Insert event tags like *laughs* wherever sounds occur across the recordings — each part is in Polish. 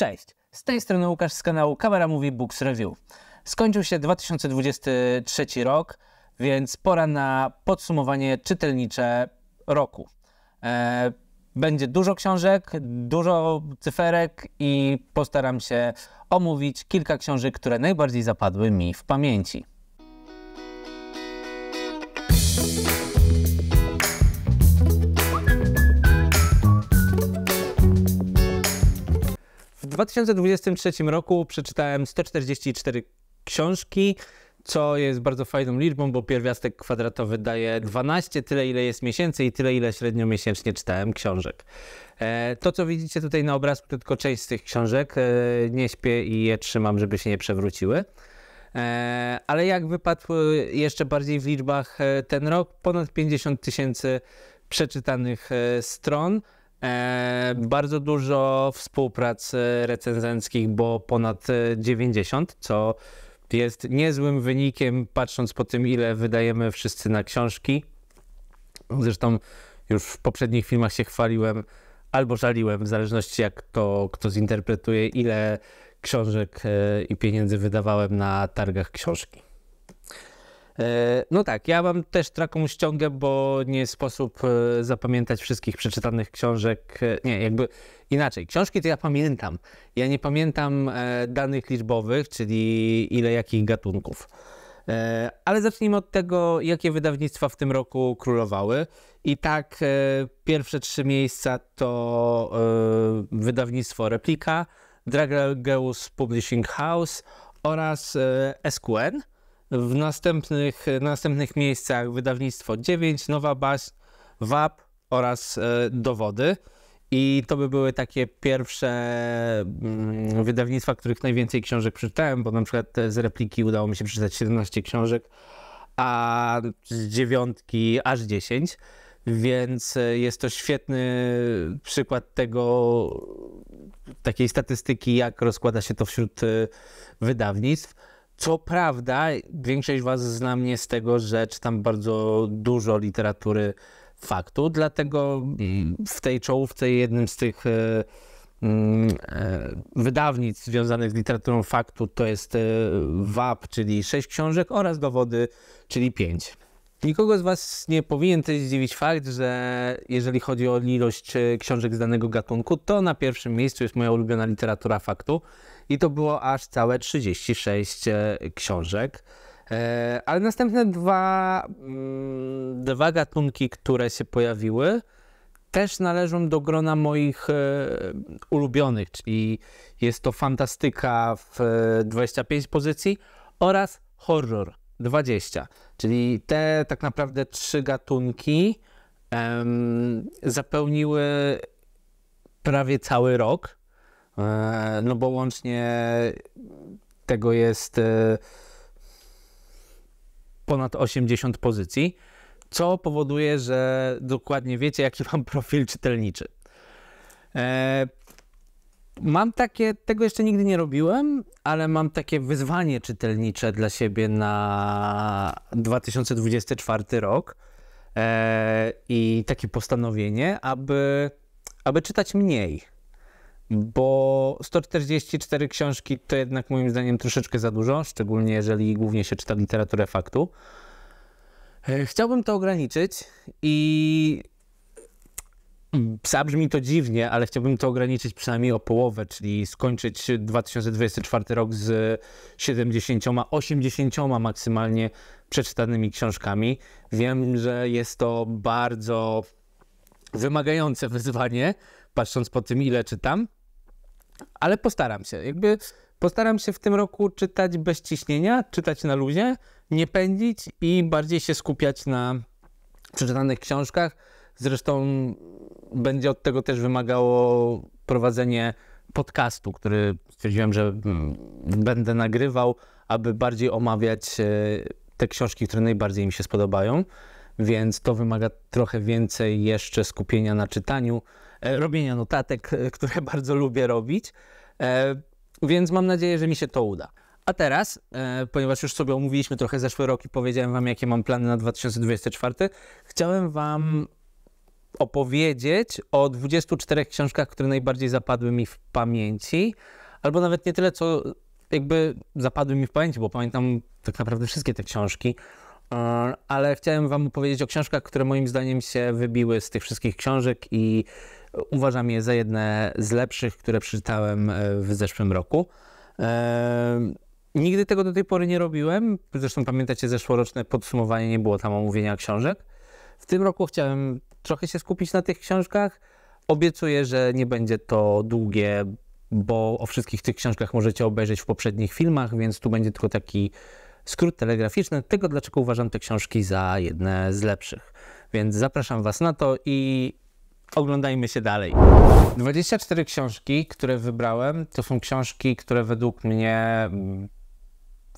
Cześć, z tej strony Łukasz z kanału Kamera Mówi Books Review. Skończył się 2023 rok, więc pora na podsumowanie czytelnicze roku. E, będzie dużo książek, dużo cyferek i postaram się omówić kilka książek, które najbardziej zapadły mi w pamięci. 2023 roku przeczytałem 144 książki, co jest bardzo fajną liczbą, bo pierwiastek kwadratowy daje 12, tyle ile jest miesięcy i tyle ile średnio miesięcznie czytałem książek. E, to, co widzicie tutaj na obrazku, to tylko część z tych książek. E, nie śpię i je trzymam, żeby się nie przewróciły. E, ale jak wypadł jeszcze bardziej w liczbach ten rok, ponad 50 tysięcy przeczytanych stron. E, bardzo dużo współprac recenzenckich, bo ponad 90, e, co jest niezłym wynikiem, patrząc po tym, ile wydajemy wszyscy na książki. Zresztą już w poprzednich filmach się chwaliłem albo żaliłem, w zależności jak to kto zinterpretuje, ile książek e, i pieniędzy wydawałem na targach książki. E, no tak, ja mam też taką ściągę, bo nie sposób e, zapamiętać wszystkich przeczytanych książek. E, nie, jakby inaczej. Książki to ja pamiętam. Ja nie pamiętam danych liczbowych, czyli ile jakich gatunków. Ale zacznijmy od tego, jakie wydawnictwa w tym roku królowały. I tak pierwsze trzy miejsca to wydawnictwo Replika, Dragelgeus Publishing House oraz SQN. W następnych, następnych miejscach wydawnictwo 9, Nowa Baś, WAP oraz e, Dowody. I to by były takie pierwsze mm, wydawnictwa, których najwięcej książek przeczytałem, bo na przykład e, z repliki udało mi się przeczytać 17 książek, a z dziewiątki aż 10. Więc e, jest to świetny przykład tego, takiej statystyki, jak rozkłada się to wśród wydawnictw. Co prawda, większość Was zna mnie z tego, że czytam bardzo dużo literatury faktu, dlatego mm, w tej czołówce jednym z tych e, mm, e, wydawnic związanych z literaturą faktu to jest e, WAP, czyli sześć książek oraz Dowody, czyli pięć. Nikogo z Was nie powinien też zdziwić fakt, że jeżeli chodzi o ilość książek z danego gatunku, to na pierwszym miejscu jest moja ulubiona literatura faktu. I to było aż całe 36 e, książek. E, ale następne dwa, mm, dwa gatunki, które się pojawiły, też należą do grona moich e, ulubionych, czyli jest to fantastyka w 25 pozycji oraz horror 20. Czyli te tak naprawdę trzy gatunki em, zapełniły prawie cały rok. E, no bo łącznie tego jest e, ponad 80 pozycji, co powoduje, że dokładnie wiecie, jaki mam profil czytelniczy. E, mam takie, tego jeszcze nigdy nie robiłem, ale mam takie wyzwanie czytelnicze dla siebie na 2024 rok i takie postanowienie, aby, aby czytać mniej bo 144 książki to jednak moim zdaniem troszeczkę za dużo, szczególnie jeżeli głównie się czyta literaturę faktu. E, chciałbym to ograniczyć i zabrzmi mm, to dziwnie, ale chciałbym to ograniczyć przynajmniej o połowę, czyli skończyć 2024 rok z 70, 80 maksymalnie przeczytanymi książkami. Wiem, że jest to bardzo wymagające wyzwanie, patrząc po tym, ile czytam, ale postaram się. Jakby postaram się w tym roku czytać bez ciśnienia, czytać na luzie, nie pędzić i bardziej się skupiać na przeczytanych książkach. Zresztą będzie od tego też wymagało prowadzenie podcastu, który stwierdziłem, że mm, będę nagrywał, aby bardziej omawiać e, te książki, które najbardziej mi się spodobają. Więc to wymaga trochę więcej jeszcze skupienia na czytaniu E, robienia notatek, e, które *laughs* bardzo lubię robić. E, więc mam nadzieję, że mi się to uda. A teraz, ponieważ już sobie omówiliśmy trochę zeszły rok i powiedziałem wam, jakie mam plany na 2024, chciałem wam opowiedzieć o 24 książkach, które najbardziej zapadły mi w pamięci, albo nawet nie tyle, co jakby zapadły mi w pamięci, bo pamiętam tak naprawdę wszystkie te książki, ale chciałem wam opowiedzieć o książkach, które moim zdaniem się wybiły z tych wszystkich książek i Uważam je za jedne z lepszych, które przeczytałem e, w zeszłym roku. E, nigdy tego do tej pory nie robiłem. Zresztą pamiętacie zeszłoroczne podsumowanie, nie było tam omówienia książek. W tym roku chciałem trochę się skupić na tych książkach. Obiecuję, że nie będzie to długie, bo o wszystkich tych książkach możecie obejrzeć w poprzednich filmach, więc tu będzie tylko taki skrót telegraficzny tego, dlaczego uważam te książki za jedne z lepszych. Więc zapraszam Was na to i oglądajmy się dalej. 24 książki, które wybrałem, to są książki, które według mnie mm,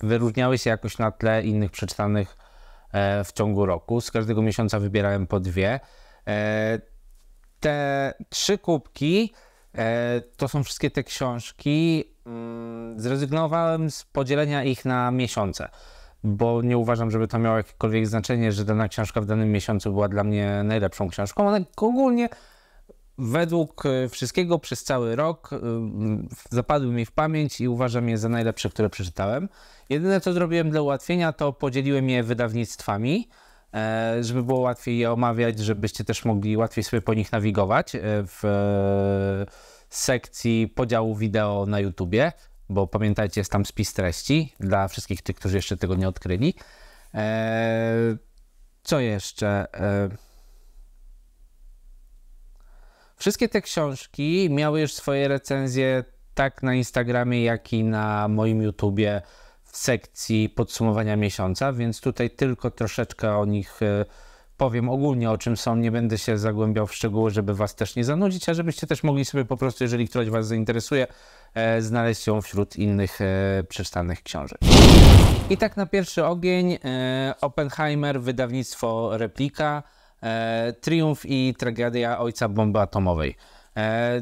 wyróżniały się jakoś na tle innych przeczytanych e, w ciągu roku. Z każdego miesiąca wybierałem po dwie. E, te trzy kubki e, to są wszystkie te książki. Mm, zrezygnowałem z podzielenia ich na miesiące bo nie uważam, żeby to miało jakiekolwiek znaczenie, że dana książka w danym miesiącu była dla mnie najlepszą książką, ale ogólnie według e, wszystkiego przez cały rok e, zapadły mi w pamięć i uważam je za najlepsze, które przeczytałem. Jedyne, co zrobiłem dla ułatwienia, to podzieliłem je wydawnictwami, e, żeby było łatwiej je omawiać, żebyście też mogli łatwiej sobie po nich nawigować w sekcji podziału wideo na YouTubie bo pamiętajcie, jest tam spis treści dla wszystkich tych, którzy jeszcze tego nie odkryli. Eee, co jeszcze? Eee, wszystkie te książki miały już swoje recenzje tak na Instagramie, jak i na moim YouTubie w sekcji podsumowania miesiąca, więc tutaj tylko troszeczkę o nich. E, powiem ogólnie o czym są, nie będę się zagłębiał w szczegóły, żeby was też nie zanudzić, a żebyście też mogli sobie po prostu, jeżeli ktoś was zainteresuje, e, znaleźć ją wśród innych e, przeczytanych książek. I tak na pierwszy ogień e, Oppenheimer, wydawnictwo Replika, e, Triumf i tragedia ojca bomby atomowej. E,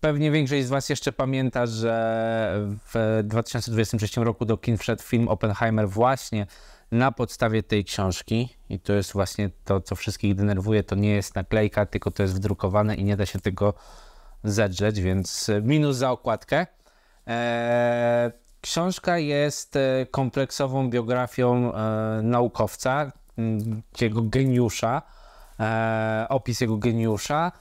Pewnie większość z Was jeszcze pamięta, że w 2023 roku do kin wszedł film Oppenheimer właśnie na podstawie tej książki, i to jest właśnie to, co wszystkich denerwuje, to nie jest naklejka, tylko to jest wydrukowane i nie da się tego zedrzeć, więc e, minus za okładkę. E, książka jest e, kompleksową biografią naukowca, mm, jego geniusza, opis jego geniusza.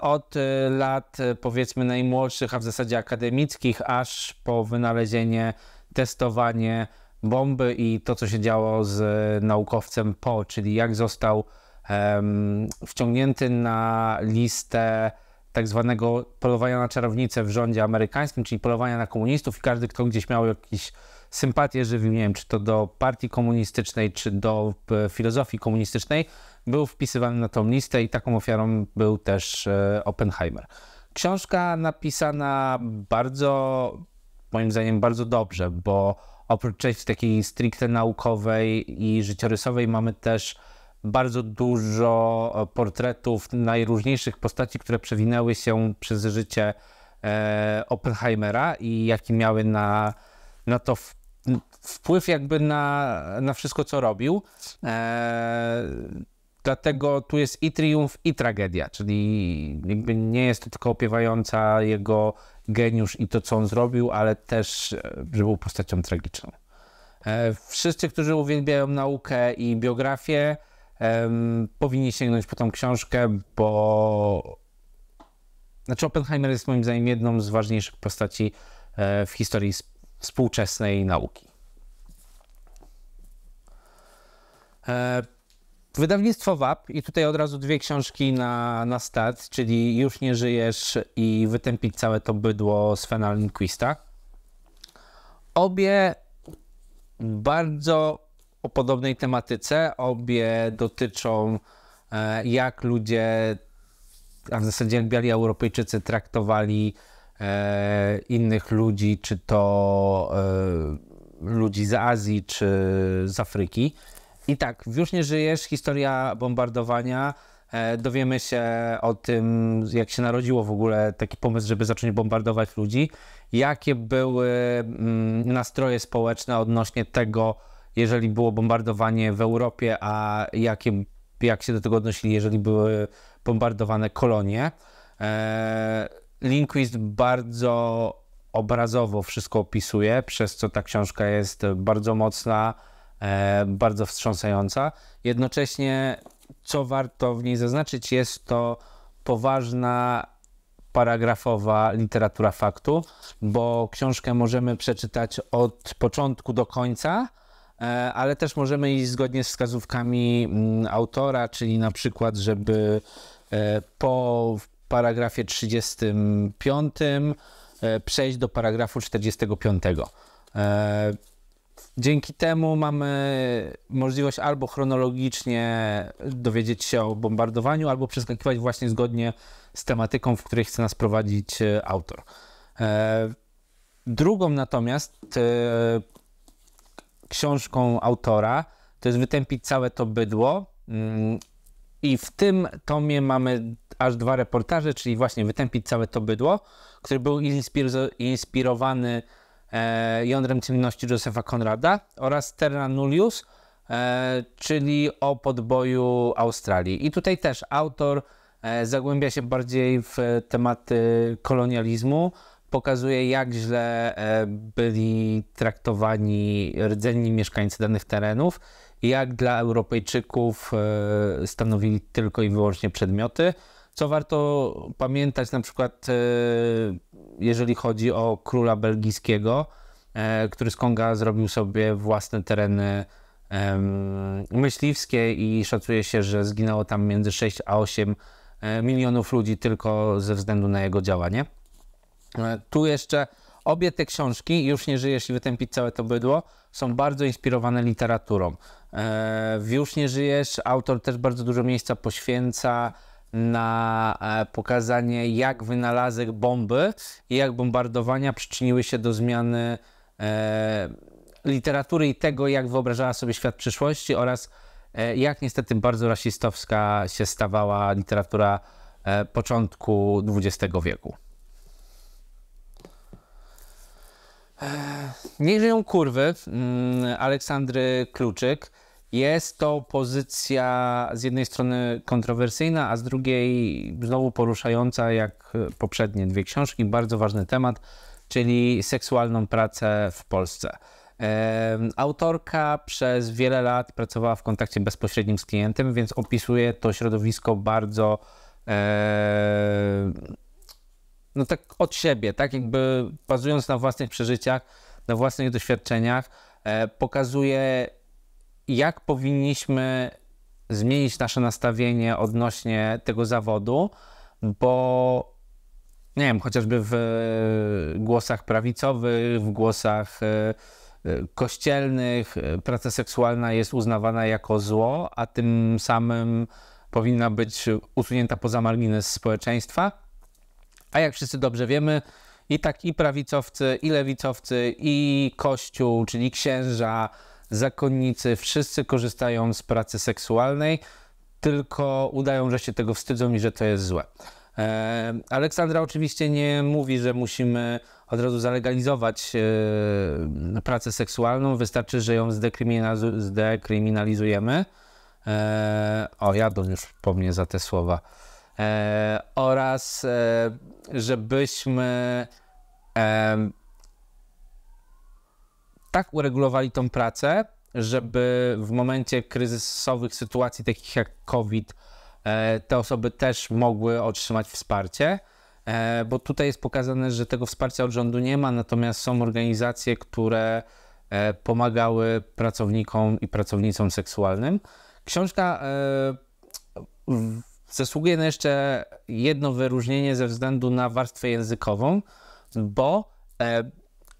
od lat powiedzmy najmłodszych, a w zasadzie akademickich, aż po wynalezienie, testowanie, bomby i to, co się działo z e, naukowcem Po, czyli jak został um, wciągnięty na listę tak zwanego polowania na czarownicę w rządzie amerykańskim, czyli polowania na komunistów i każdy, kto gdzieś miał jakieś sympatie żywił, nie wiem, czy to do partii komunistycznej, czy do e, filozofii komunistycznej, był wpisywany na tą listę i taką ofiarą był też e, Oppenheimer. Książka napisana bardzo, moim zdaniem, bardzo dobrze, bo oprócz części takiej stricte naukowej i życiorysowej mamy też bardzo dużo e, portretów najróżniejszych postaci, które przewinęły się przez życie e, Oppenheimera i jaki miały na, na to w, wpływ jakby na, na wszystko, co robił. E, dlatego tu jest i triumf, i tragedia, czyli jakby nie jest to tylko opiewająca jego geniusz i to, co on zrobił, ale też, e, że był postacią tragiczną. E, wszyscy, którzy uwielbiają naukę i biografię, powinni sięgnąć po tą książkę, bo znaczy Oppenheimer jest moim zdaniem jedną z ważniejszych postaci e, w historii współczesnej nauki. Wydawnictwo WAP i tutaj od razu dwie książki na, na stat, czyli Już nie żyjesz i Wytępić całe to bydło Svena Lindquista. Obie bardzo o podobnej tematyce, obie dotyczą e, jak ludzie, a w zasadzie biali Europejczycy traktowali e, innych ludzi, czy to e, ludzi z Azji, czy z Afryki. I tak, już nie żyjesz, historia bombardowania. E, dowiemy się o tym, jak się narodziło w ogóle taki pomysł, żeby zacząć bombardować ludzi, jakie były mm, nastroje społeczne odnośnie tego, jeżeli było bombardowanie w Europie, a jakie, jak się do tego odnosili, jeżeli były bombardowane kolonie. E, bardzo obrazowo wszystko opisuje, przez co ta książka jest bardzo mocna E, bardzo wstrząsająca. Jednocześnie, co warto w niej zaznaczyć, jest to poważna paragrafowa literatura faktu, bo książkę możemy przeczytać od początku do końca, e, ale też możemy iść zgodnie z wskazówkami mm, autora, czyli na przykład, żeby e, po paragrafie 35 przejść do paragrafu 45. Dzięki temu mamy możliwość albo chronologicznie dowiedzieć się o bombardowaniu, albo przeskakiwać właśnie zgodnie z tematyką, w której chce nas prowadzić e, autor. E, drugą natomiast e, książką autora to jest Wytępić całe to bydło. Mm, I w tym tomie mamy aż dwa reportaże, czyli właśnie Wytępić całe to bydło, który był inspirowany e, jądrem Ciemności Josefa Konrada oraz Terra Nullius, e, czyli o podboju Australii. I tutaj też autor e, zagłębia się bardziej w tematy kolonializmu, pokazuje jak źle e, byli traktowani rdzenni mieszkańcy danych terenów, jak dla Europejczyków e, stanowili tylko i wyłącznie przedmioty, co warto pamiętać na przykład, e, jeżeli chodzi o króla belgijskiego, e, który z Konga zrobił sobie własne tereny myśliwskie i szacuje się, że zginęło tam między 6 a 8 e, milionów ludzi tylko ze względu na jego działanie. Tu jeszcze obie te książki, Już nie żyjesz, i wytępić całe to bydło, są bardzo inspirowane literaturą. W Już nie żyjesz autor też bardzo dużo miejsca poświęca na e, pokazanie, jak wynalazek bomby i jak bombardowania przyczyniły się do zmiany e, literatury i tego, jak wyobrażała sobie świat przyszłości oraz e, jak niestety bardzo rasistowska się stawała literatura początku XX wieku. Nie żyją kurwy mm, Aleksandry Kluczyk. Jest to pozycja z jednej strony kontrowersyjna, a z drugiej znowu poruszająca, jak poprzednie dwie książki, bardzo ważny temat, czyli seksualną pracę w Polsce. Autorka przez wiele lat pracowała w kontakcie bezpośrednim z klientem, więc opisuje to środowisko bardzo no tak od siebie, tak jakby bazując na własnych przeżyciach, na własnych doświadczeniach, e, pokazuje jak powinniśmy zmienić nasze nastawienie odnośnie tego zawodu, bo nie wiem, chociażby w e, głosach prawicowych, w głosach e, e, kościelnych praca seksualna jest uznawana jako zło, a tym samym powinna być usunięta poza margines społeczeństwa. A jak wszyscy dobrze wiemy, i tak i prawicowcy, i lewicowcy, i kościół, czyli księża, zakonnicy, wszyscy korzystają z pracy seksualnej, tylko udają, że się tego wstydzą i że to jest złe. E, Aleksandra oczywiście nie mówi, że musimy od razu zalegalizować e, pracę seksualną, wystarczy, że ją zdekryminalizujemy. E, o, jadą już po mnie za te słowa. Oraz żebyśmy tak uregulowali tą pracę, żeby w momencie kryzysowych sytuacji, takich jak COVID, e, te osoby też mogły otrzymać wsparcie. E, bo tutaj jest pokazane, że tego wsparcia od rządu nie ma, natomiast są organizacje, które e, pomagały pracownikom i pracownicom seksualnym. Książka zasługuje na jeszcze jedno wyróżnienie ze względu na warstwę językową, bo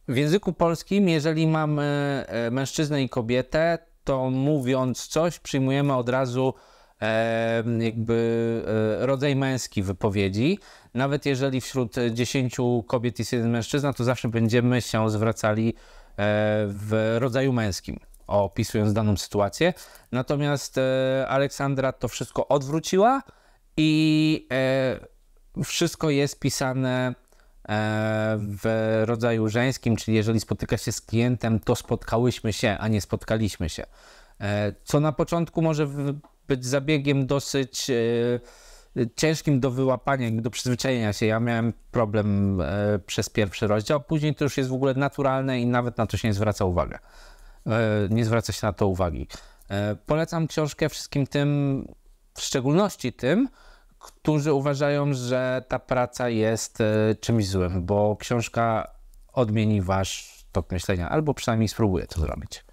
w języku polskim, jeżeli mamy e, e, mężczyznę i kobietę, to mówiąc coś, przyjmujemy od razu e, jakby e, rodzaj męski wypowiedzi. Nawet jeżeli wśród 10 kobiet jest jeden mężczyzna, to zawsze będziemy się zwracali e, w rodzaju męskim, opisując daną sytuację. Natomiast e, Aleksandra to wszystko odwróciła i wszystko jest pisane E, w rodzaju żeńskim, czyli jeżeli spotyka się z klientem, to spotkałyśmy się, a nie spotkaliśmy się. E, co na początku może być zabiegiem dosyć e, ciężkim do wyłapania, do przyzwyczajenia się. Ja miałem problem przez pierwszy rozdział, później to już jest w ogóle naturalne i nawet na to się nie zwraca uwagę. Nie zwraca się na to uwagi. Polecam książkę wszystkim tym, w szczególności tym, którzy uważają, że ta praca jest e, czymś złym, bo książka odmieni wasz tok myślenia, albo przynajmniej spróbuje to zrobić.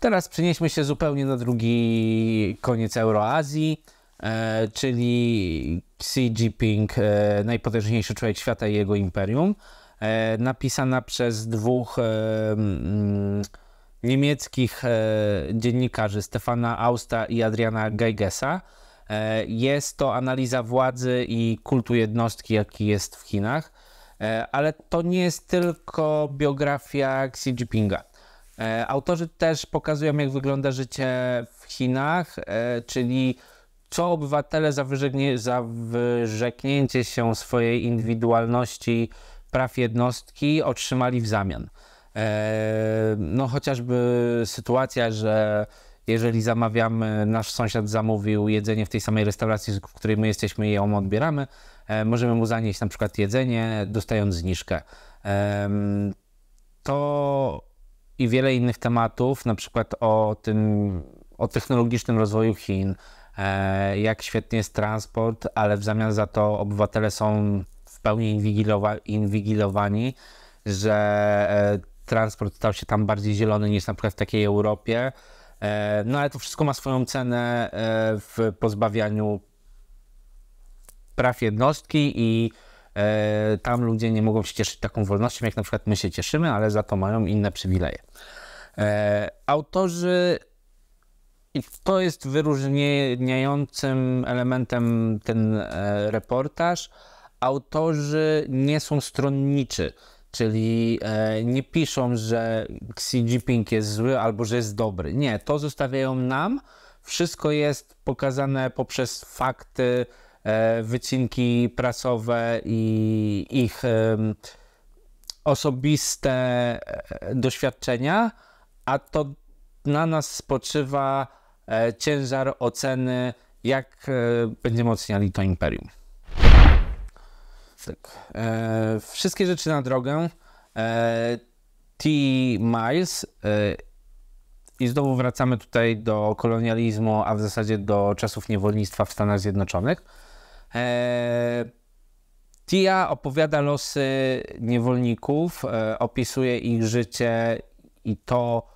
Teraz przenieśmy się zupełnie na drugi koniec Euroazji, e, czyli Xi Jinping, e, najpotężniejszy człowiek świata i jego imperium, e, napisana przez dwóch m, niemieckich e, dziennikarzy Stefana Austa i Adriana Geigesa. E, jest to analiza władzy i kultu jednostki, jaki jest w Chinach, e, ale to nie jest tylko biografia Xi Jinpinga. E, autorzy też pokazują, jak wygląda życie w Chinach, e, czyli co obywatele za, wyrzeknie, za wyrzeknięcie się swojej indywidualności, praw jednostki otrzymali w zamian. No chociażby sytuacja, że jeżeli zamawiamy, nasz sąsiad zamówił jedzenie w tej samej restauracji, w której my jesteśmy i ją odbieramy, możemy mu zanieść na przykład jedzenie, dostając zniżkę. To i wiele innych tematów, na przykład o tym, o technologicznym rozwoju Chin, e, jak świetnie jest transport, ale w zamian za to obywatele są w pełni inwigilowani, że e, transport stał się tam bardziej zielony niż na przykład w takiej Europie. E, no ale to wszystko ma swoją cenę e, w pozbawianiu praw jednostki i e, tam ludzie nie mogą się cieszyć taką wolnością, jak na przykład my się cieszymy, ale za to mają inne przywileje. Autorzy i to jest wyróżniającym elementem ten reportaż. Autorzy nie są stronniczy. Czyli e, nie piszą, że Xi Jinping jest zły albo że jest dobry. Nie, to zostawiają nam. Wszystko jest pokazane poprzez fakty, e, wycinki prasowe i ich e, osobiste doświadczenia, a to na nas spoczywa e, ciężar oceny, jak e, będziemy oceniali to imperium. Tak. E, wszystkie rzeczy na drogę. E, T. Miles. E, I znowu wracamy tutaj do kolonializmu, a w zasadzie do czasów niewolnictwa w Stanach Zjednoczonych. E, Tia opowiada losy niewolników, e, opisuje ich życie i to,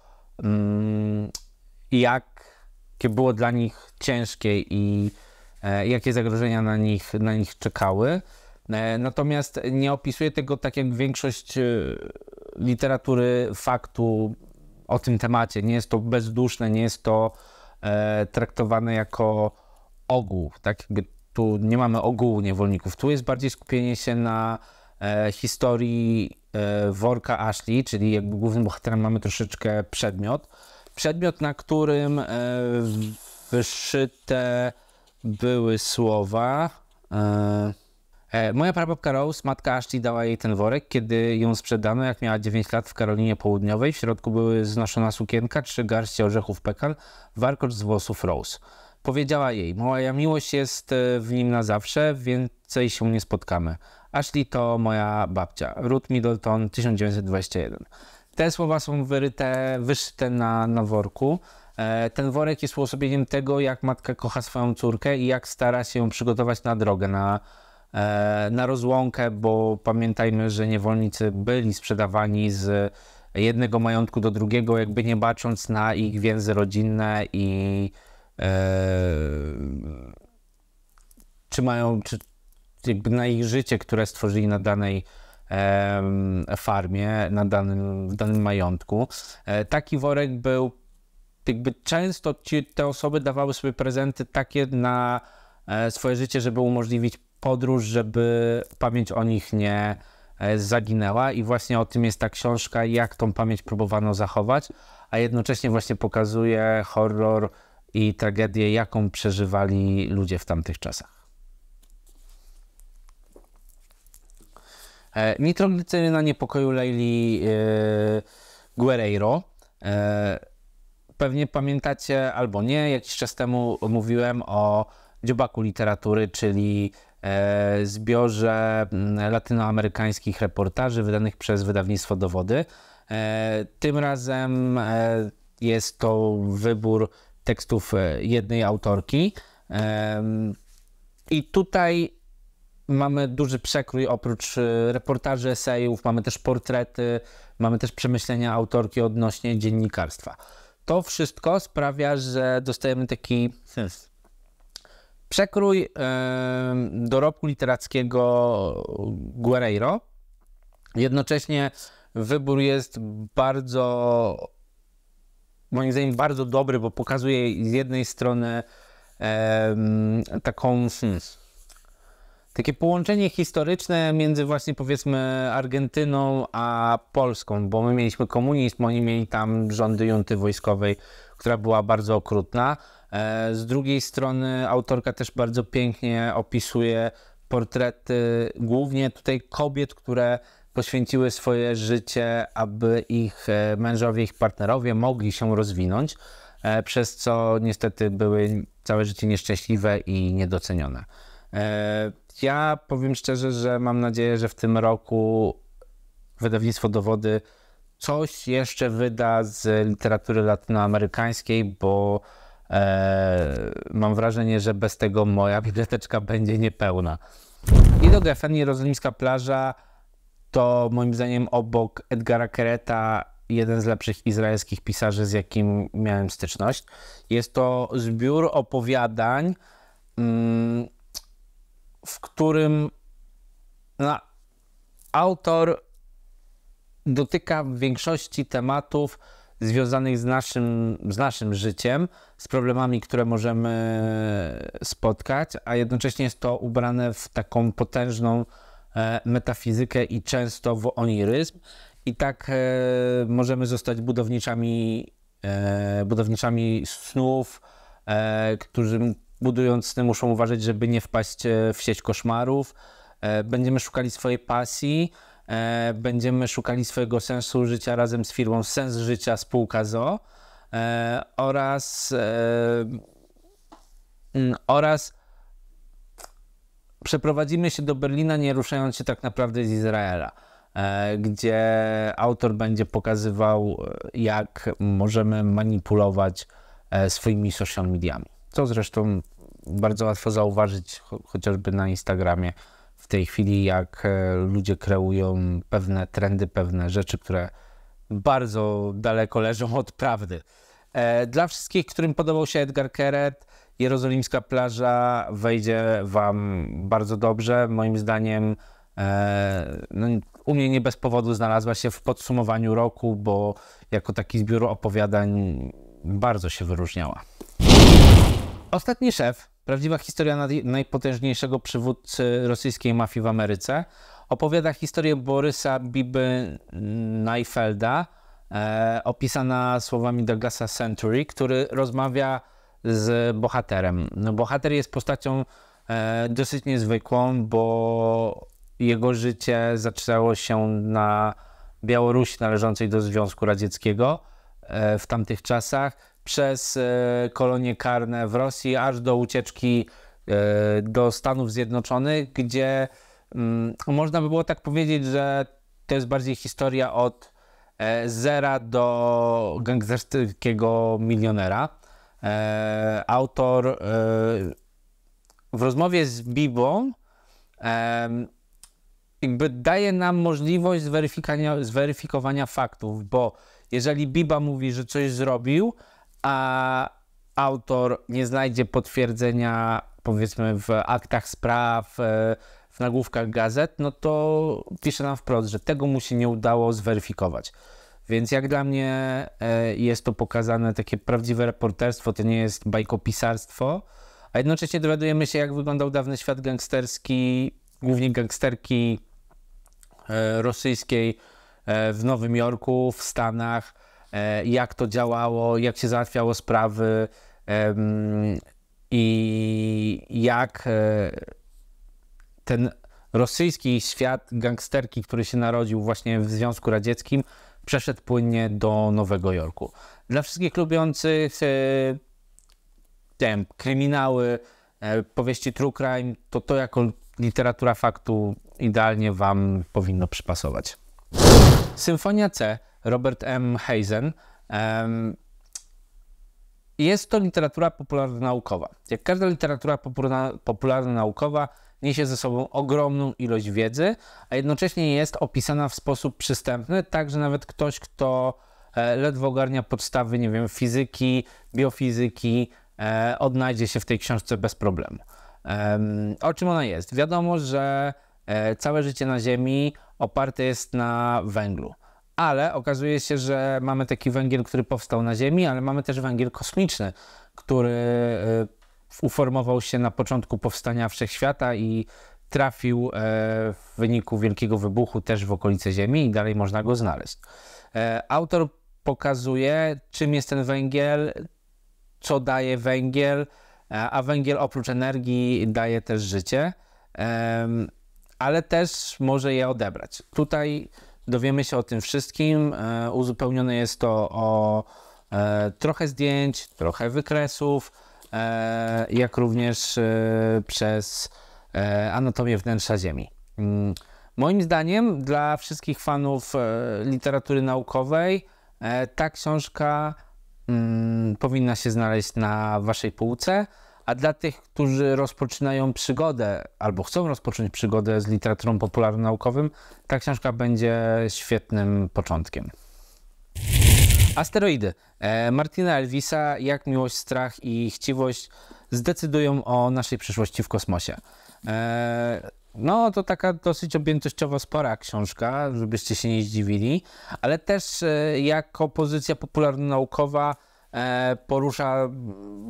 mm, jakie było dla nich ciężkie i e, jakie zagrożenia na nich, na nich czekały. E, natomiast nie opisuje tego tak jak większość e, literatury faktu o tym temacie. Nie jest to bezduszne, nie jest to e, traktowane jako ogół. Tak jakby tu nie mamy ogółu niewolników. Tu jest bardziej skupienie się na historii worka Ashley, czyli jakby głównym bohaterem mamy troszeczkę przedmiot. Przedmiot, na którym wyszyte były słowa. E, moja prababka Rose, matka Ashley, dała jej ten worek, kiedy ją sprzedano, jak miała 9 lat w Karolinie Południowej. W środku były znoszona sukienka, trzy garści orzechów pekal, warkocz z włosów Rose. Powiedziała jej, moja miłość jest e, w nim na zawsze, więcej się nie spotkamy. Ashley to moja babcia. Ruth Middleton, 1921. Te słowa są wyryte, wyszyte na, na worku. E, ten worek jest uosobieniem tego, jak matka kocha swoją córkę i jak stara się ją przygotować na drogę, na E, na rozłąkę, bo pamiętajmy, że niewolnicy byli sprzedawani z jednego majątku do drugiego, jakby nie bacząc na ich więzy rodzinne i e, czy mają, czy jakby na ich życie, które stworzyli na danej e, farmie, na danym, danym majątku. E, taki worek był, jakby często ci, te osoby dawały sobie prezenty takie na e, swoje życie, żeby umożliwić podróż, żeby pamięć o nich nie e, zaginęła i właśnie o tym jest ta książka, jak tą pamięć próbowano zachować, a jednocześnie właśnie pokazuje horror i tragedię, jaką przeżywali ludzie w tamtych czasach. E, Nitrogliceryna niepokoju Leili e, Guerreiro. Pewnie pamiętacie albo nie, jakiś czas temu mówiłem o dziobaku literatury, czyli E, zbiorze mm, latynoamerykańskich reportaży wydanych przez wydawnictwo Dowody. E, tym razem e, jest to wybór tekstów jednej autorki. I tutaj mamy duży przekrój oprócz reportaży, esejów, mamy też portrety, mamy też przemyślenia autorki odnośnie dziennikarstwa. To wszystko sprawia, że dostajemy taki sens Przekrój yy, dorobku literackiego Guerreiro. Jednocześnie wybór jest bardzo, moim zdaniem, bardzo dobry, bo pokazuje z jednej strony yy, taką. Hmm, takie połączenie historyczne między właśnie powiedzmy Argentyną a Polską, bo my mieliśmy komunizm, oni mieli tam rządy junty wojskowej, która była bardzo okrutna. E, z drugiej strony autorka też bardzo pięknie opisuje portrety głównie tutaj kobiet, które poświęciły swoje życie, aby ich e, mężowie, ich partnerowie mogli się rozwinąć, e, przez co niestety były całe życie nieszczęśliwe i niedocenione. Ja powiem szczerze, że mam nadzieję, że w tym roku wydawnictwo Dowody coś jeszcze wyda z literatury latynoamerykańskiej, bo Eee, mam wrażenie, że bez tego moja biblioteczka będzie niepełna. I do Geffen Jerozolimska plaża to moim zdaniem obok Edgara Kereta jeden z lepszych izraelskich pisarzy, z jakim miałem styczność. Jest to zbiór opowiadań, mm, w którym no, autor dotyka w większości tematów, związanych z naszym, z naszym życiem, z problemami, które możemy spotkać, a jednocześnie jest to ubrane w taką potężną e, metafizykę i często w oniryzm. I tak e, możemy zostać budowniczami, e, budowniczami snów, którzy budując sny muszą uważać, żeby nie wpaść w sieć koszmarów. Będziemy szukali swojej pasji, E, będziemy szukali swojego sensu życia razem z firmą Sens Życia Spółka ZO e, oraz, e, mm, oraz przeprowadzimy się do Berlina, nie ruszając się tak naprawdę z Izraela gdzie autor będzie pokazywał, jak możemy manipulować swoimi social mediami. Co zresztą bardzo łatwo zauważyć chociażby na Instagramie, w tej chwili, jak e, ludzie kreują pewne trendy, pewne rzeczy, które bardzo daleko leżą od prawdy. E, dla wszystkich, którym podobał się Edgar Keret, Jerozolimska plaża wejdzie Wam bardzo dobrze. Moim zdaniem, e, no, u mnie nie bez powodu znalazła się w podsumowaniu roku, bo jako taki zbiór opowiadań bardzo się wyróżniała. Ostatni szef Prawdziwa historia najpotężniejszego przywódcy rosyjskiej mafii w Ameryce opowiada historię Borysa Biby Neifelda, e, opisana słowami Douglasa Century, który rozmawia z bohaterem. No, bohater jest postacią e, dosyć niezwykłą, bo jego życie zaczęło się na Białorusi należącej do Związku Radzieckiego e, w tamtych czasach przez e, kolonie karne w Rosji, aż do ucieczki e, do Stanów Zjednoczonych, gdzie mm, można by było tak powiedzieć, że to jest bardziej historia od e, zera do gangsterskiego milionera. Autor w rozmowie z Bibą jakby daje nam możliwość zweryfikowania, zweryfikowania faktów, bo jeżeli Biba mówi, że coś zrobił, a autor nie znajdzie potwierdzenia, powiedzmy, w aktach spraw, e, w nagłówkach gazet, no to pisze nam wprost, że tego mu się nie udało zweryfikować. Więc jak dla mnie e, jest to pokazane takie prawdziwe reporterstwo, to nie jest bajkopisarstwo, a jednocześnie dowiadujemy się, jak wyglądał dawny świat gangsterski, głównie gangsterki e, rosyjskiej w Nowym Jorku, w Stanach E, jak to działało, jak się załatwiało sprawy i jak e, ten rosyjski świat gangsterki, który się narodził właśnie w Związku Radzieckim, przeszedł płynnie do Nowego Jorku. Dla wszystkich lubiących e, wiem, kryminały, powieści true crime, to to jako literatura faktu idealnie Wam powinno przypasować. Symfonia C Robert M. Hazen. Jest to literatura popularno-naukowa. Jak każda literatura popularno-naukowa, niesie ze sobą ogromną ilość wiedzy, a jednocześnie jest opisana w sposób przystępny, tak że nawet ktoś, kto e, ledwo ogarnia podstawy, nie wiem, fizyki, biofizyki, e, odnajdzie się w tej książce bez problemu. O czym ona jest? Wiadomo, że e, całe życie na Ziemi oparte jest na węglu ale okazuje się, że mamy taki węgiel, który powstał na Ziemi, ale mamy też węgiel kosmiczny, który e, uformował się na początku powstania wszechświata i trafił e, w wyniku wielkiego wybuchu też w okolice Ziemi i dalej można go znaleźć. E, autor pokazuje, czym jest ten węgiel, co daje węgiel, a węgiel oprócz energii daje też życie, ale też może je odebrać. Tutaj Dowiemy się o tym wszystkim. E, uzupełnione jest to o e, trochę zdjęć, trochę wykresów, e, jak również przez anatomię wnętrza Ziemi. Mm, moim zdaniem, dla wszystkich fanów literatury naukowej, ta książka mm, powinna się znaleźć na Waszej półce. A dla tych, którzy rozpoczynają przygodę albo chcą rozpocząć przygodę z literaturą popularno-naukowym, ta książka będzie świetnym początkiem. Asteroidy e, Martina Elvisa, jak miłość, strach i chciwość zdecydują o naszej przyszłości w kosmosie. E, no, to taka dosyć objętościowo spora książka, żebyście się nie zdziwili, ale też e, jako pozycja popularno-naukowa E, porusza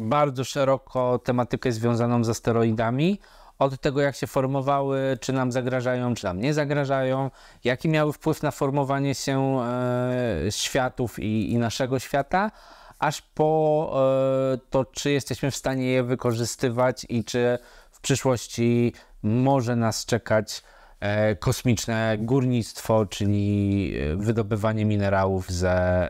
bardzo szeroko tematykę związaną z asteroidami. Od tego, jak się formowały, czy nam zagrażają, czy nam nie zagrażają, jaki miały wpływ na formowanie się e, światów i, i naszego świata, aż po e, to, czy jesteśmy w stanie je wykorzystywać i czy w przyszłości może nas czekać kosmiczne górnictwo, czyli wydobywanie minerałów ze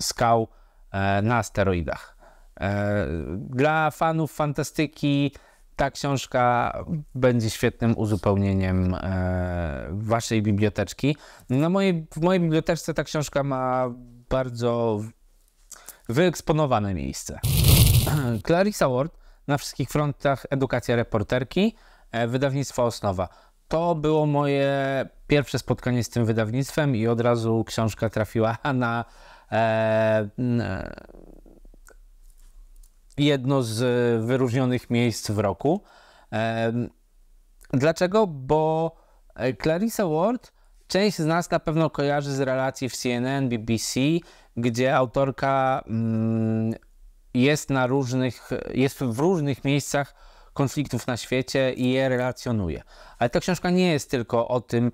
skał e, na steroidach. E, dla fanów fantastyki ta książka będzie świetnym uzupełnieniem e, waszej biblioteczki. Na mojej, w mojej biblioteczce ta książka ma bardzo wyeksponowane miejsce. *clears throat* Clarissa Ward na wszystkich frontach edukacja reporterki, wydawnictwo Osnowa. To było moje pierwsze spotkanie z tym wydawnictwem i od razu książka trafiła *laughs* na E, e, jedno z e, wyróżnionych miejsc w roku. dlaczego? Bo Clarissa Ward część z nas na pewno kojarzy z relacji w CNN, BBC, gdzie autorka mm, jest na różnych, jest w różnych miejscach konfliktów na świecie i je relacjonuje. Ale ta książka nie jest tylko o tym,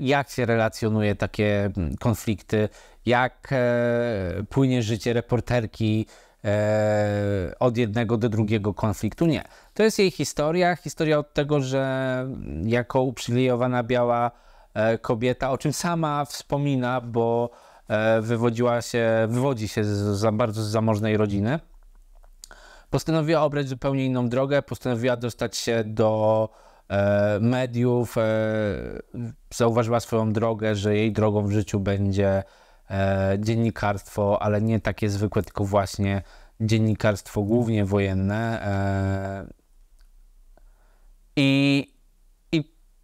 jak się relacjonuje takie mm, konflikty jak e, płynie życie reporterki e, od jednego do drugiego konfliktu. Nie. To jest jej historia, historia od tego, że jako uprzywilejowana biała e, kobieta, o czym sama wspomina, bo wywodziła się, wywodzi się z, z bardzo zamożnej rodziny, postanowiła obrać zupełnie inną drogę, postanowiła dostać się do mediów, zauważyła swoją drogę, że jej drogą w życiu będzie e, dziennikarstwo, ale nie takie zwykłe, tylko właśnie dziennikarstwo głównie wojenne. E, I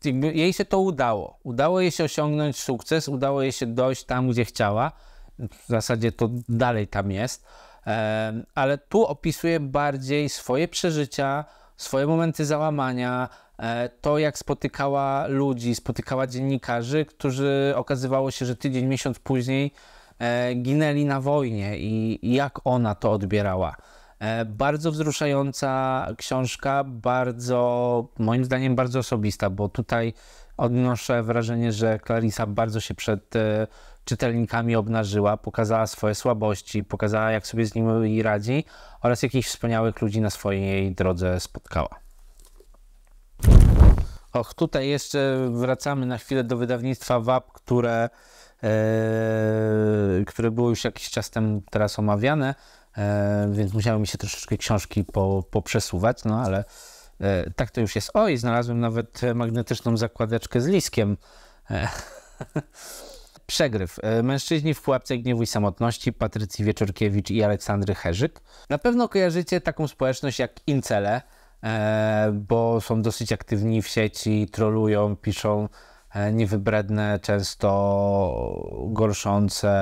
jakby jej się to udało. Udało jej się osiągnąć sukces, udało jej się dojść tam, gdzie chciała. W zasadzie to dalej tam jest. E, ale tu opisuje bardziej swoje przeżycia, swoje momenty załamania, E, to jak spotykała ludzi, spotykała dziennikarzy, którzy okazywało się, że tydzień, miesiąc później e, ginęli na wojnie i jak ona to odbierała. E, bardzo wzruszająca książka, bardzo, moim zdaniem, bardzo osobista, bo tutaj odnoszę wrażenie, że Clarissa bardzo się przed czytelnikami obnażyła, pokazała swoje słabości, pokazała, jak sobie z nimi radzi oraz jakich wspaniałych ludzi na swojej drodze spotkała. Och, tutaj jeszcze wracamy na chwilę do wydawnictwa WAP, które, e, które było już jakiś czas temu teraz omawiane, e, więc musiały mi się troszeczkę książki po, poprzesuwać, no ale e, tak to już jest. O, i znalazłem nawet magnetyczną zakładeczkę z liskiem. E, *laughs* Przegryw. Mężczyźni w pułapce gniewu i samotności Patrycji Wieczorkiewicz i Aleksandry Herzyk. Na pewno kojarzycie taką społeczność jak Incele, E, bo są dosyć aktywni w sieci, trolują, piszą e, niewybredne, często gorszące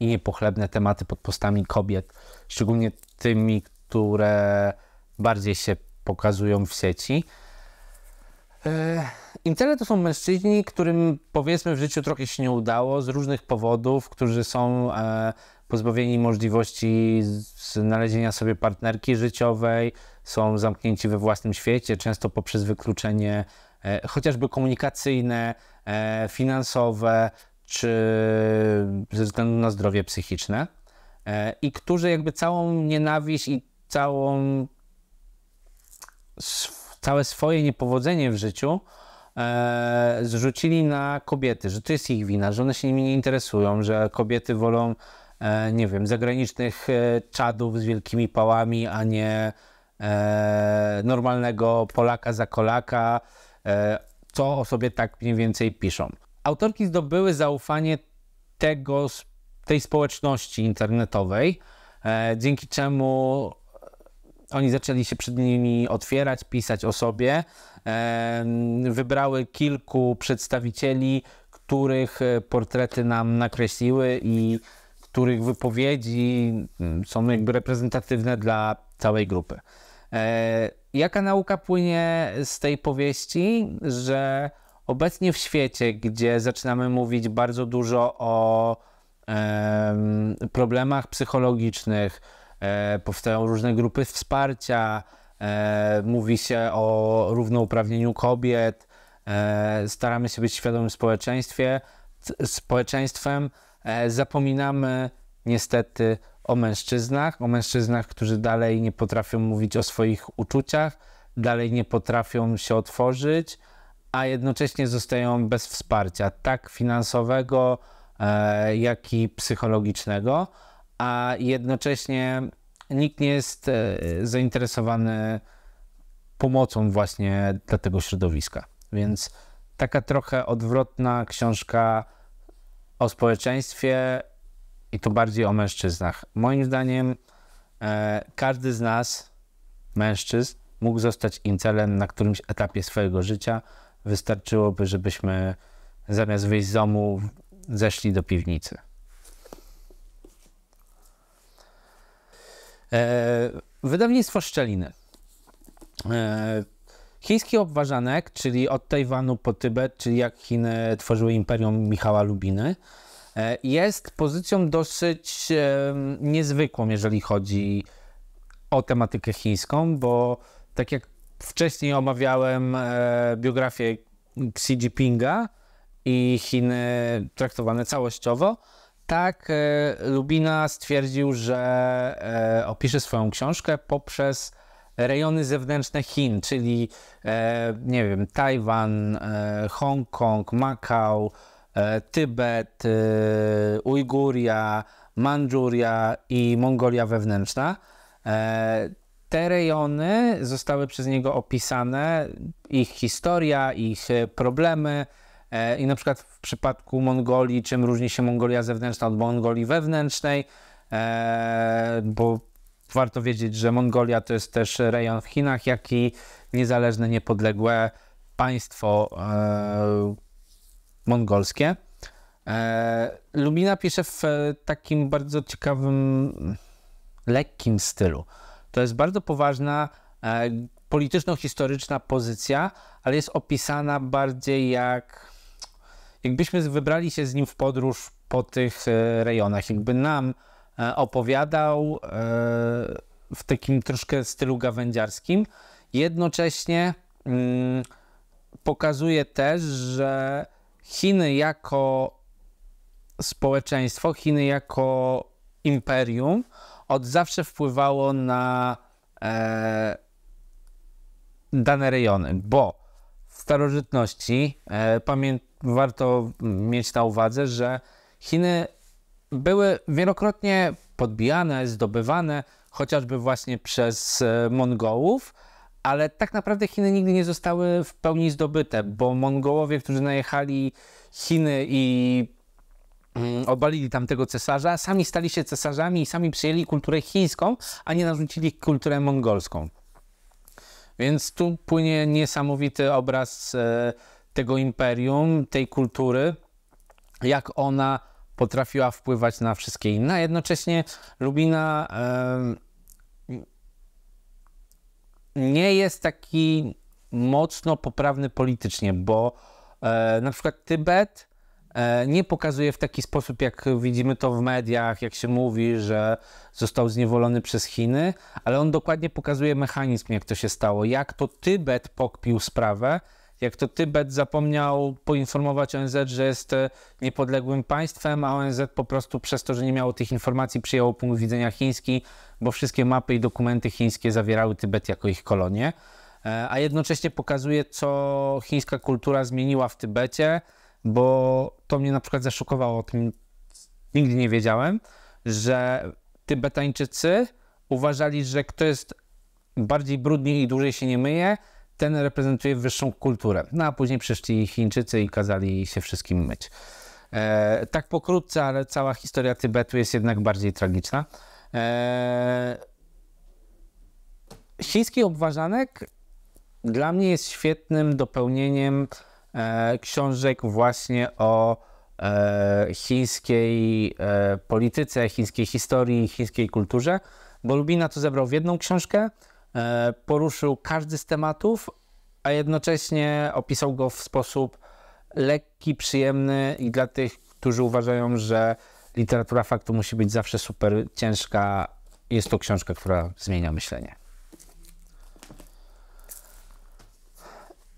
i niepochlebne tematy pod postami kobiet, szczególnie tymi, które bardziej się pokazują w sieci. E, Intele to są mężczyźni, którym powiedzmy w życiu trochę się nie udało z różnych powodów, którzy są pozbawieni możliwości znalezienia sobie partnerki życiowej, są zamknięci we własnym świecie, często poprzez wykluczenie e, chociażby komunikacyjne, e, finansowe czy ze względu na zdrowie psychiczne. E, I którzy jakby całą nienawiść i całą, całe swoje niepowodzenie w życiu zrzucili na kobiety, że to jest ich wina, że one się nimi nie interesują, że kobiety wolą E, nie wiem, zagranicznych e, czadów z wielkimi pałami, a nie e, normalnego Polaka za kolaka, co o sobie tak mniej więcej piszą. Autorki zdobyły zaufanie tego, tej społeczności internetowej, dzięki czemu oni zaczęli się przed nimi otwierać, pisać o sobie. Wybrały kilku przedstawicieli, których portrety nam nakreśliły i których wypowiedzi są jakby reprezentatywne dla całej grupy. E, jaka nauka płynie z tej powieści, że obecnie w świecie, gdzie zaczynamy mówić bardzo dużo o problemach psychologicznych, e, powstają różne grupy wsparcia, e, mówi się o równouprawnieniu kobiet, staramy się być świadomym społeczeństwie, społeczeństwem, E, zapominamy niestety o mężczyznach, o mężczyznach, którzy dalej nie potrafią mówić o swoich uczuciach, dalej nie potrafią się otworzyć, a jednocześnie zostają bez wsparcia, tak finansowego, e, jak i psychologicznego, a jednocześnie nikt nie jest e, zainteresowany pomocą właśnie dla tego środowiska. Więc taka trochę odwrotna książka o społeczeństwie i to bardziej o mężczyznach. Moim zdaniem e, każdy z nas, mężczyzn, mógł zostać incelem na którymś etapie swojego życia. Wystarczyłoby, żebyśmy zamiast wyjść z domu, zeszli do piwnicy. E, wydawnictwo Szczeliny. E, Chiński obważanek, czyli od Tajwanu po Tybet, czyli jak Chiny tworzyły imperium Michała Lubiny, e, jest pozycją dosyć e, niezwykłą, jeżeli chodzi o tematykę chińską, bo tak jak wcześniej omawiałem e, biografię Xi Jinpinga i Chiny traktowane całościowo, tak Lubina stwierdził, że opisze swoją książkę poprzez rejony zewnętrzne Chin, czyli e, nie wiem, Tajwan, e, Hongkong, Makao, e, Tybet, e, Ujguria, Mandżuria i Mongolia wewnętrzna. E, te rejony zostały przez niego opisane, ich historia, ich e, problemy. I na przykład w przypadku Mongolii, czym różni się Mongolia zewnętrzna od Mongolii wewnętrznej, bo warto wiedzieć, że Mongolia to jest też rejon w Chinach, jak i niezależne, niepodległe państwo e, mongolskie. E, Lumina pisze w e, takim bardzo ciekawym, lekkim stylu. To jest bardzo poważna, e, polityczno-historyczna pozycja, ale jest opisana bardziej jak jakbyśmy wybrali się z nim w podróż po tych e, rejonach. Jakby nam E, opowiadał e, w takim troszkę stylu gawędziarskim. Jednocześnie mm, pokazuje też, że Chiny jako społeczeństwo, Chiny jako imperium od zawsze wpływało na e, dane rejony, bo w starożytności pamię- warto mieć na uwadze, że Chiny były wielokrotnie podbijane, zdobywane, chociażby właśnie przez e, Mongołów, ale tak naprawdę Chiny nigdy nie zostały w pełni zdobyte, bo Mongołowie, którzy najechali Chiny i mm, obalili tamtego cesarza, sami stali się cesarzami i sami przyjęli kulturę chińską, a nie narzucili kulturę mongolską. Więc tu płynie niesamowity obraz e, tego imperium, tej kultury, jak ona potrafiła wpływać na wszystkie inne. Jednocześnie Lubina nie jest taki mocno poprawny politycznie, bo e, na przykład Tybet e, nie pokazuje w taki sposób, jak widzimy to w mediach, jak się mówi, że został zniewolony przez Chiny, ale on dokładnie pokazuje mechanizm, jak to się stało, jak to Tybet pokpił sprawę jak to Tybet zapomniał poinformować ONZ, że jest e, niepodległym państwem, a ONZ po prostu przez to, że nie miało tych informacji, przyjęło punkt widzenia chiński, bo wszystkie mapy i dokumenty chińskie zawierały Tybet jako ich kolonię. E, a jednocześnie pokazuje, co chińska kultura zmieniła w Tybecie, bo to mnie na przykład zaszokowało, o tym nigdy nie wiedziałem, że Tybetańczycy uważali, że kto jest bardziej brudny i dłużej się nie myje, ten reprezentuje wyższą kulturę. No a później przyszli Chińczycy i kazali się wszystkim myć. E, tak pokrótce, ale cała historia Tybetu jest jednak bardziej tragiczna. E, chiński obważanek dla mnie jest świetnym dopełnieniem e, książek właśnie o e, chińskiej e, polityce, chińskiej historii, chińskiej kulturze, bo Lubina to zebrał w jedną książkę, E, poruszył każdy z tematów, a jednocześnie opisał go w sposób lekki, przyjemny i dla tych, którzy uważają, że literatura faktu musi być zawsze super ciężka, jest to książka, która zmienia myślenie.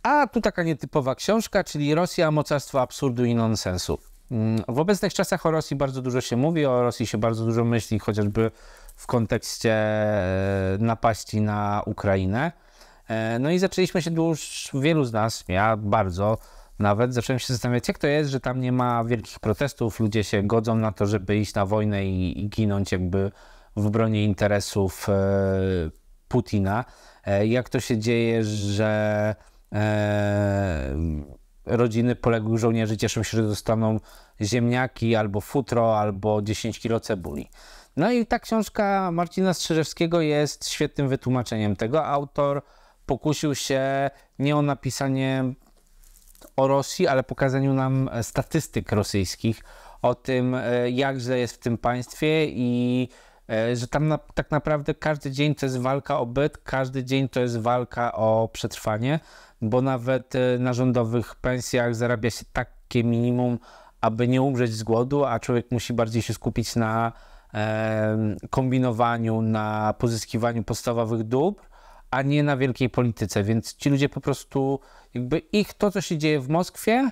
A tu taka nietypowa książka, czyli Rosja, mocarstwo absurdu i nonsensu. Mm, w obecnych czasach o Rosji bardzo dużo się mówi, o Rosji się bardzo dużo myśli, chociażby w kontekście e, napaści na Ukrainę. E, no i zaczęliśmy się już, wielu z nas, ja bardzo nawet, zacząłem się zastanawiać, jak to jest, że tam nie ma wielkich protestów, ludzie się godzą na to, żeby iść na wojnę i, i ginąć jakby w bronie interesów e, Putina. Jak to się dzieje, że rodziny poległych żołnierzy cieszą się, że dostaną ziemniaki albo futro, albo 10 kilo cebuli. No i ta książka Marcina Strzeżewskiego jest świetnym wytłumaczeniem tego. Autor pokusił się nie o napisanie o Rosji, ale pokazaniu nam statystyk rosyjskich, o tym, e, jak źle jest w tym państwie i e, że tam na, tak naprawdę każdy dzień to jest walka o byt, każdy dzień to jest walka o przetrwanie, bo nawet e, na rządowych pensjach zarabia się takie minimum, aby nie umrzeć z głodu, a człowiek musi bardziej się skupić na kombinowaniu, na pozyskiwaniu podstawowych dóbr, a nie na wielkiej polityce. Więc ci ludzie po prostu, jakby ich to, co się dzieje w Moskwie,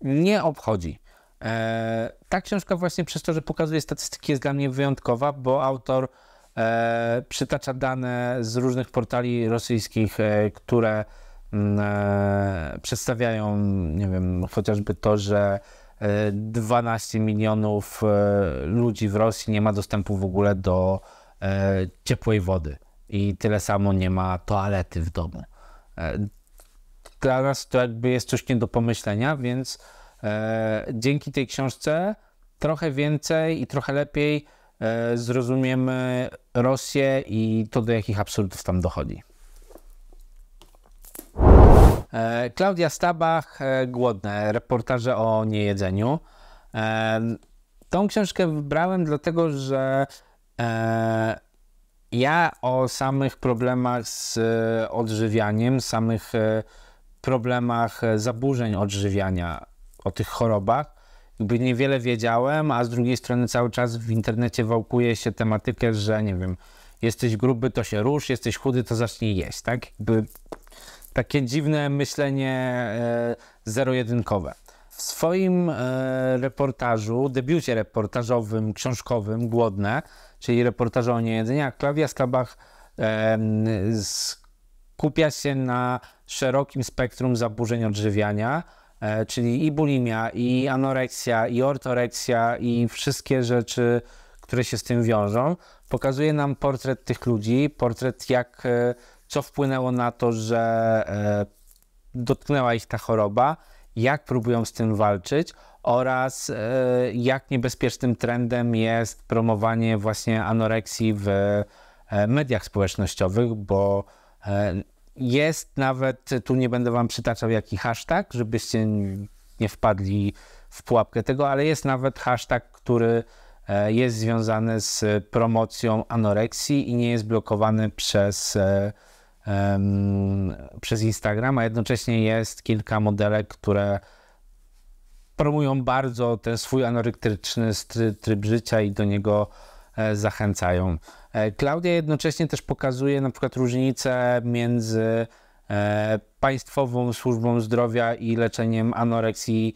nie obchodzi. E, ta książka właśnie przez to, że pokazuje statystyki jest dla mnie wyjątkowa, bo autor e, przytacza dane z różnych portali rosyjskich, e, które mm, przedstawiają, nie wiem, chociażby to, że 12 milionów e, ludzi w Rosji nie ma dostępu w ogóle do e, ciepłej wody i tyle samo nie ma toalety w domu. E, dla nas to jakby jest coś nie do pomyślenia, więc dzięki tej książce trochę więcej i trochę lepiej zrozumiemy Rosję i to, do jakich absurdów tam dochodzi. E, Klaudia Stabach, e, Głodne, reportaże o niejedzeniu. E, tą książkę wybrałem dlatego, że ja o samych problemach z odżywianiem, samych problemach zaburzeń odżywiania, o tych chorobach, jakby niewiele wiedziałem, a z drugiej strony cały czas w internecie wałkuje się tematykę, że nie wiem, jesteś gruby, to się rusz, jesteś chudy, to zacznij jeść, tak? Jakby takie dziwne myślenie e, zero-jedynkowe. W swoim e, reportażu, debiucie reportażowym, książkowym, Głodne, czyli reportażu o niejedzeniach, Klawia Skabach e, skupia się na szerokim spektrum zaburzeń odżywiania, czyli i bulimia, i anoreksja, i ortoreksja, i wszystkie rzeczy, które się z tym wiążą. Pokazuje nam portret tych ludzi, portret jak co wpłynęło na to, że e, dotknęła ich ta choroba, jak próbują z tym walczyć oraz e, jak niebezpiecznym trendem jest promowanie właśnie anoreksji w e, mediach społecznościowych, bo jest nawet, tu nie będę wam przytaczał jaki hashtag, żebyście nie wpadli w pułapkę tego, ale jest nawet hashtag, który jest związany z promocją anoreksji i nie jest blokowany przez um, przez Instagram, a jednocześnie jest kilka modelek, które promują bardzo ten swój anorektyczny tryb życia i do niego e, zachęcają. E, Klaudia jednocześnie też pokazuje na przykład różnicę między e, państwową służbą zdrowia i leczeniem anoreksji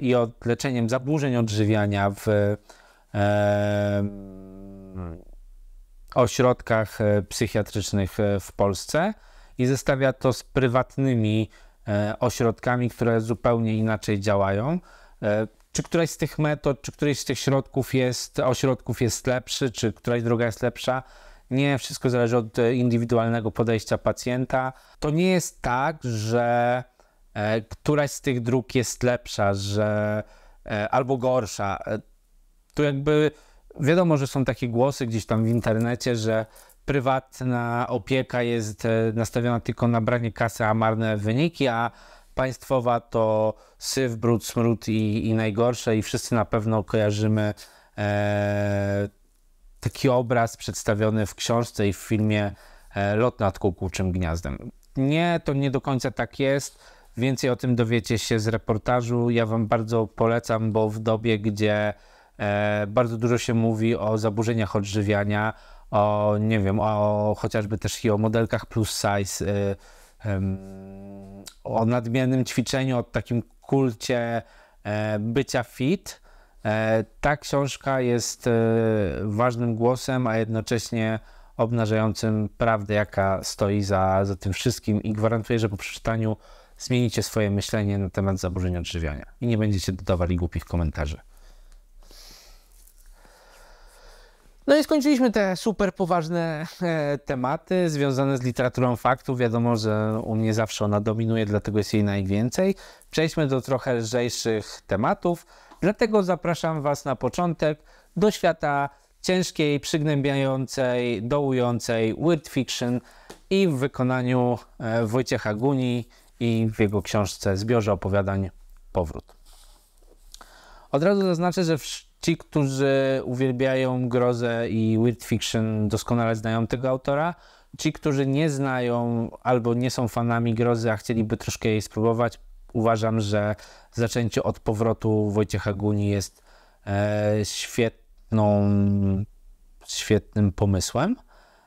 i od leczeniem zaburzeń odżywiania w, ośrodkach e, psychiatrycznych e, w Polsce i zestawia to z prywatnymi e, ośrodkami, które zupełnie inaczej działają. Czy któraś z tych metod, czy któryś z tych środków jest, ośrodków jest lepszy, czy któraś druga jest lepsza? Nie, wszystko zależy od indywidualnego podejścia pacjenta. To nie jest tak, że któraś z tych dróg jest lepsza, że albo gorsza. Tu jakby Wiadomo, że są takie głosy gdzieś tam w internecie, że prywatna opieka jest e, nastawiona tylko na branie kasy, a marne wyniki, a państwowa to syf, brud, smród i, i najgorsze. I wszyscy na pewno kojarzymy e, taki obraz przedstawiony w książce i w filmie e, Lot nad kukułczym gniazdem. Nie, to nie do końca tak jest. Więcej o tym dowiecie się z reportażu. Ja Wam bardzo polecam, bo w dobie, gdzie E, bardzo dużo się mówi o zaburzeniach odżywiania, o nie wiem, o chociażby też i o modelkach plus size, y, o nadmiernym ćwiczeniu, o takim kulcie e, bycia fit. E, ta książka jest ważnym głosem, a jednocześnie obnażającym prawdę, jaka stoi za, za tym wszystkim i gwarantuję, że po przeczytaniu zmienicie swoje myślenie na temat zaburzeń odżywiania i nie będziecie dodawali głupich komentarzy. No i skończyliśmy te super poważne e, tematy związane z literaturą faktów. Wiadomo, że u mnie zawsze ona dominuje, dlatego jest jej najwięcej. Przejdźmy do trochę lżejszych tematów. Dlatego zapraszam Was na początek do świata ciężkiej, przygnębiającej, dołującej weird fiction i w wykonaniu e, Wojciecha Guni i w jego książce Zbiorze Opowiadań Powrót. Od razu zaznaczę, że w Ci, którzy uwielbiają grozę i weird fiction, doskonale znają tego autora. Ci, którzy nie znają albo nie są fanami grozy, a chcieliby troszkę jej spróbować, uważam, że zaczęcie od powrotu Wojciecha Guni jest e, świetną, świetnym pomysłem.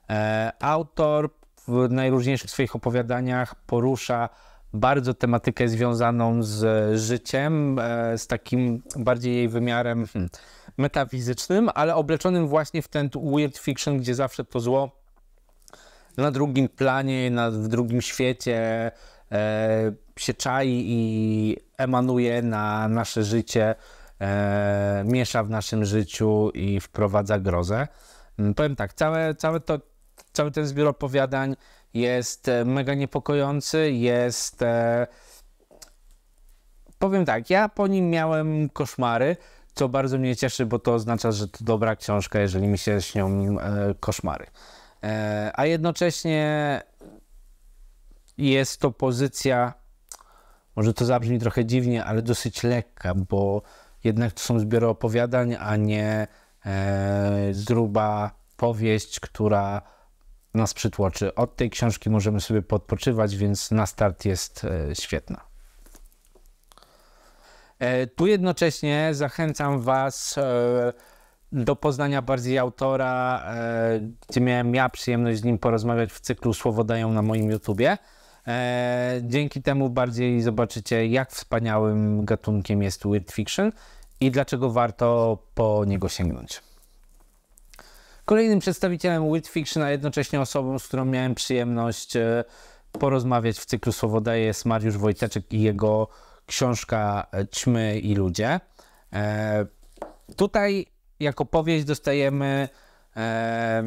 E, autor w najróżniejszych swoich opowiadaniach porusza bardzo tematykę związaną z życiem, e, z takim bardziej jej wymiarem hmm, metafizycznym, ale obleczonym właśnie w ten weird fiction, gdzie zawsze to zło na drugim planie, na, w drugim świecie e, się czai i emanuje na nasze życie, e, miesza w naszym życiu i wprowadza grozę. Mm, powiem tak, całe, całe to, cały ten zbiór opowiadań jest e, mega niepokojący, jest. E, powiem tak, ja po nim miałem koszmary, co bardzo mnie cieszy, bo to oznacza, że to dobra książka, jeżeli mi się śnią e, koszmary. A jednocześnie jest to pozycja, może to zabrzmi trochę dziwnie, ale dosyć lekka, bo jednak to są zbiory opowiadań, a nie e, powieść, która nas przytłoczy. Od tej książki możemy sobie podpoczywać, więc na start jest e, świetna. E, tu jednocześnie zachęcam Was e, do poznania bardziej autora, gdzie miałem ja przyjemność z nim porozmawiać w cyklu Słowo dają na moim YouTubie. Dzięki temu bardziej zobaczycie, jak wspaniałym gatunkiem jest weird fiction i dlaczego warto po niego sięgnąć kolejnym przedstawicielem Wit Fiction, a jednocześnie osobą, z którą miałem przyjemność e, porozmawiać w cyklu Słowodaje jest Mariusz Wojteczek i jego książka e, Ćmy i Ludzie. E, tutaj jako powieść dostajemy e,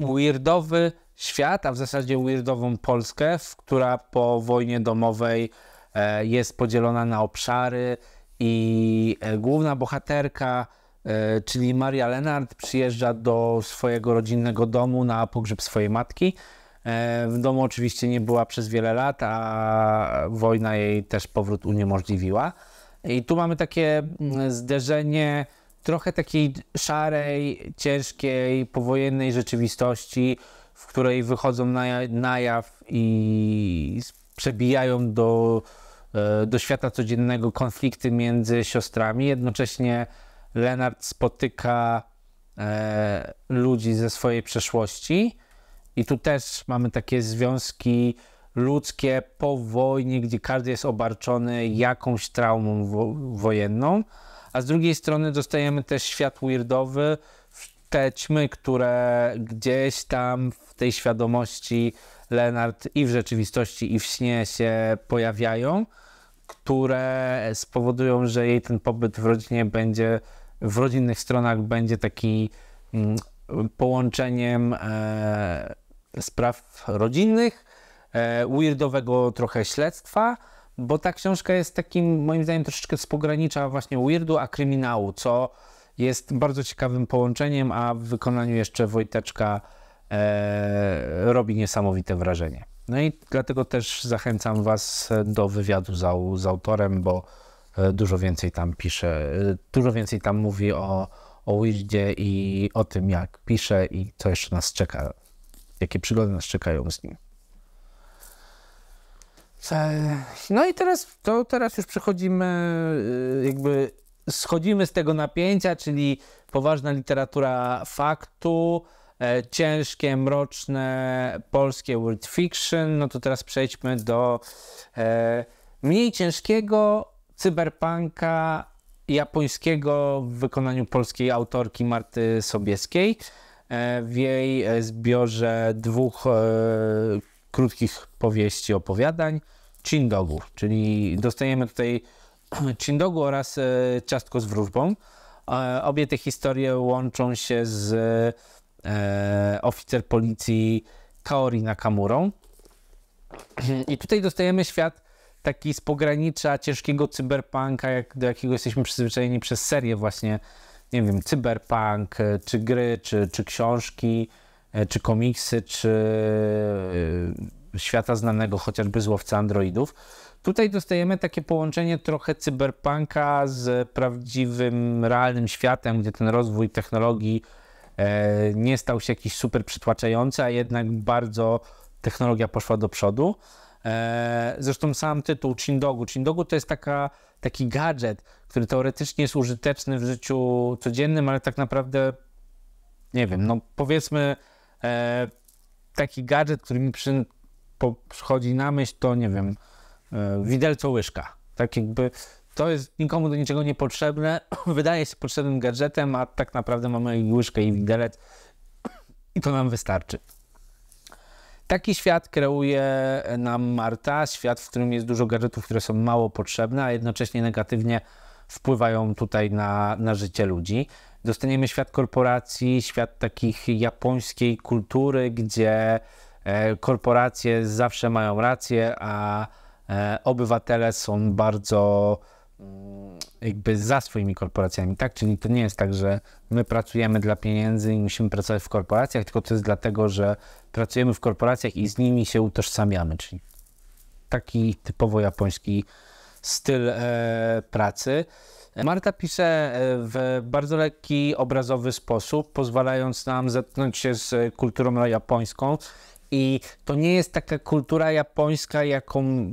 weirdowy świat, a w zasadzie weirdową Polskę, która po wojnie domowej e, jest podzielona na obszary i e, główna bohaterka E, czyli Maria Lenard przyjeżdża do swojego rodzinnego domu na pogrzeb swojej matki. E, w domu oczywiście nie była przez wiele lat, a wojna jej też powrót uniemożliwiła. I tu mamy takie mm, zderzenie trochę takiej szarej, ciężkiej, powojennej rzeczywistości, w której wychodzą na, na jaw i przebijają do, e, do świata codziennego konflikty między siostrami, jednocześnie Leonard spotyka e, ludzi ze swojej przeszłości. I tu też mamy takie związki ludzkie po wojnie, gdzie każdy jest obarczony jakąś traumą wo wojenną. A z drugiej strony dostajemy też świat weirdowy, te ćmy, które gdzieś tam w tej świadomości Lenart i w rzeczywistości, i w śnie się pojawiają, które spowodują, że jej ten pobyt w rodzinie będzie w rodzinnych stronach będzie taki mm, połączeniem e, spraw rodzinnych, e, weirdowego trochę śledztwa, bo ta książka jest takim, moim zdaniem, troszeczkę z pogranicza właśnie weirdu a kryminału, co jest bardzo ciekawym połączeniem, a w wykonaniu jeszcze Wojteczka e, robi niesamowite wrażenie. No i dlatego też zachęcam Was do wywiadu za, z autorem, bo E, dużo więcej tam pisze, e, dużo więcej tam mówi o, o Wildzie i o tym, jak pisze i co jeszcze nas czeka, jakie przygody nas czekają z nim. E, no i teraz, to teraz już przechodzimy, jakby schodzimy z tego napięcia, czyli poważna literatura faktu, ciężkie, mroczne polskie world fiction. No to teraz przejdźmy do mniej ciężkiego, cyberpunka japońskiego w wykonaniu polskiej autorki Marty Sobieskiej e, w jej e, zbiorze dwóch e, krótkich powieści, opowiadań Chindogu, czyli dostajemy tutaj *clears throat* Chindogu oraz Ciastko z wróżbą. obie te historie łączą się z oficer policji Kaori Nakamurą. *clears throat* I tutaj dostajemy świat taki z pogranicza ciężkiego cyberpunka, jak, do jakiego jesteśmy przyzwyczajeni przez serię właśnie, nie wiem, cyberpunk, e, czy gry, czy, czy książki, e, czy komiksy, czy e, świata znanego chociażby z androidów. Tutaj dostajemy takie połączenie trochę cyberpunka z prawdziwym, realnym światem, gdzie ten rozwój technologii nie stał się jakiś super przytłaczający, a jednak bardzo technologia poszła do przodu. E, zresztą sam tytuł Chindogu. Chindogu to jest taka, taki gadżet, który teoretycznie jest użyteczny w życiu codziennym, ale tak naprawdę, nie wiem, no powiedzmy, e, taki gadżet, który mi przy, po, przychodzi na myśl, to nie wiem, e, widelco łyżka. Tak jakby to jest nikomu do niczego niepotrzebne, *clears throat* wydaje się potrzebnym gadżetem, a tak naprawdę mamy i łyżkę i widelec *clears throat* i to nam wystarczy. Taki świat kreuje e, nam Marta, świat, w którym jest dużo gadżetów, które są mało potrzebne, a jednocześnie negatywnie wpływają tutaj na, na życie ludzi. Dostaniemy świat korporacji, świat takich japońskiej kultury, gdzie e, korporacje zawsze mają rację, a e, obywatele są bardzo Mm, jakby za swoimi korporacjami, tak? Czyli to nie jest tak, że my pracujemy dla pieniędzy i musimy pracować w korporacjach, tylko to jest dlatego, że pracujemy w korporacjach i z nimi się utożsamiamy, czyli taki typowo japoński styl e, pracy. Marta pisze e, w bardzo lekki, obrazowy sposób, pozwalając nam zetknąć się z kulturą japońską. I to nie jest taka kultura japońska, jaką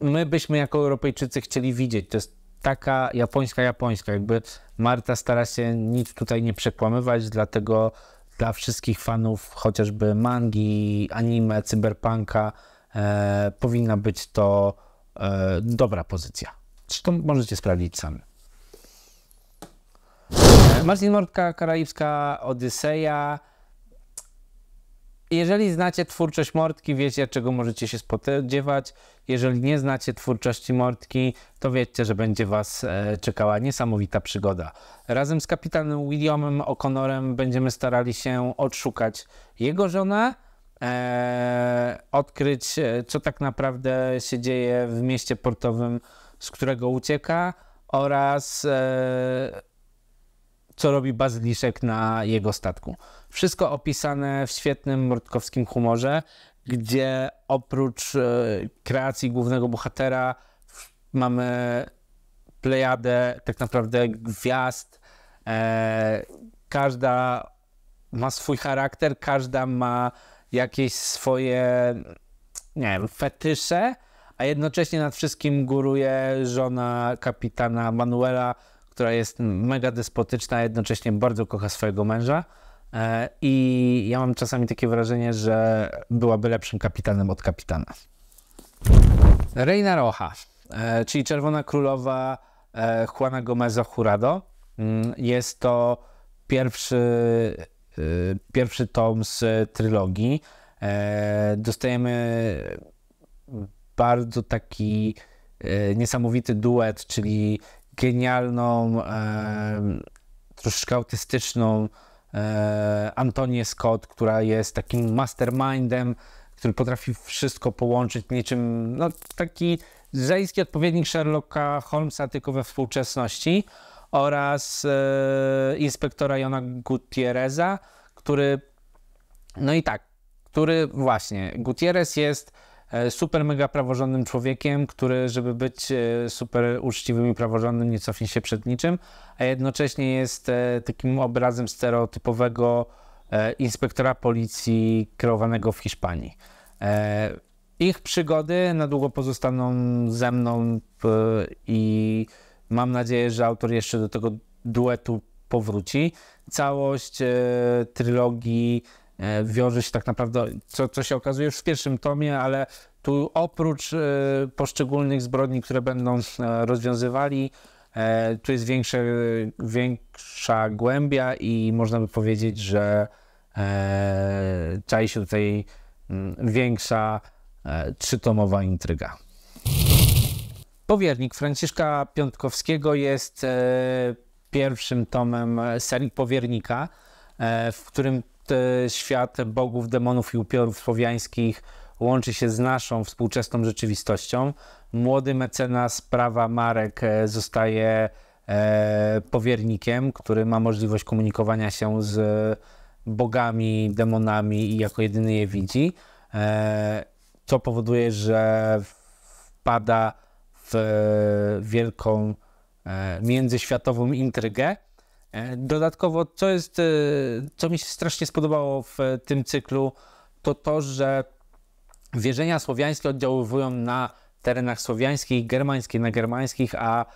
my byśmy jako Europejczycy chcieli widzieć. To jest taka japońska japońska. Jakby Marta stara się nic tutaj nie przekłamywać, dlatego dla wszystkich fanów chociażby mangi, anime, cyberpunka e, powinna być to e, dobra pozycja. Zresztą możecie sprawdzić sami. E, Marcin Mordka, Karaibska Odyseja. Jeżeli znacie twórczość Mortki, wiecie czego możecie się spodziewać. Jeżeli nie znacie twórczości Mortki, to wiecie, że będzie Was e, czekała niesamowita przygoda. Razem z kapitanem Williamem O'Connorem będziemy starali się odszukać jego żonę, e, odkryć e, co tak naprawdę się dzieje w mieście portowym, z którego ucieka oraz e, co robi Bazyliszek na jego statku. Wszystko opisane w świetnym mordkowskim humorze, gdzie oprócz e, kreacji głównego bohatera mamy plejadę tak naprawdę gwiazd. E, każda ma swój charakter, każda ma jakieś swoje, nie wiem, fetysze, a jednocześnie nad wszystkim góruje żona kapitana Manuela, która jest mega despotyczna, a jednocześnie bardzo kocha swojego męża. E, I ja mam czasami takie wrażenie, że byłaby lepszym kapitanem od kapitana. Reina Rocha, e, czyli Czerwona Królowa e, Juana Gomeza Jurado. Mm, jest to pierwszy, pierwszy tom z trylogii. Dostajemy bardzo taki niesamowity duet, czyli genialną, e, troszeczkę autystyczną e, Antonię Scott, która jest takim mastermindem, który potrafi wszystko połączyć niczym, no taki żeński odpowiednik Sherlocka Holmesa, tylko we współczesności oraz e, inspektora Jona Gutierreza, który, no i tak, który właśnie, Gutierrez jest E, super mega praworządnym człowiekiem, który, żeby być e, super uczciwym i praworządnym, nie cofnie się przed niczym, a jednocześnie jest e, takim obrazem stereotypowego inspektora policji kierowanego w Hiszpanii. Ich przygody na długo pozostaną ze mną i mam nadzieję, że autor jeszcze do tego duetu powróci. Całość trylogii E, wiąże się tak naprawdę, co, co się okazuje już w pierwszym tomie, ale tu oprócz e, poszczególnych zbrodni, które będą e, rozwiązywali, tu jest większa, większa głębia i można by powiedzieć, że czai się tutaj mm, większa trzytomowa intryga. Powiernik Franciszka Piątkowskiego jest pierwszym tomem serii Powiernika, w którym E, świat bogów, demonów i upiorów słowiańskich łączy się z naszą współczesną rzeczywistością. Młody mecenas prawa Marek e, zostaje e, powiernikiem, który ma możliwość komunikowania się z bogami, demonami i jako jedyny je widzi, co powoduje, że wpada w wielką międzyświatową intrygę. E, dodatkowo, co jest, e, co mi się strasznie spodobało w e, tym cyklu, to to, że wierzenia słowiańskie oddziaływują na terenach słowiańskich, germańskie na germańskich, a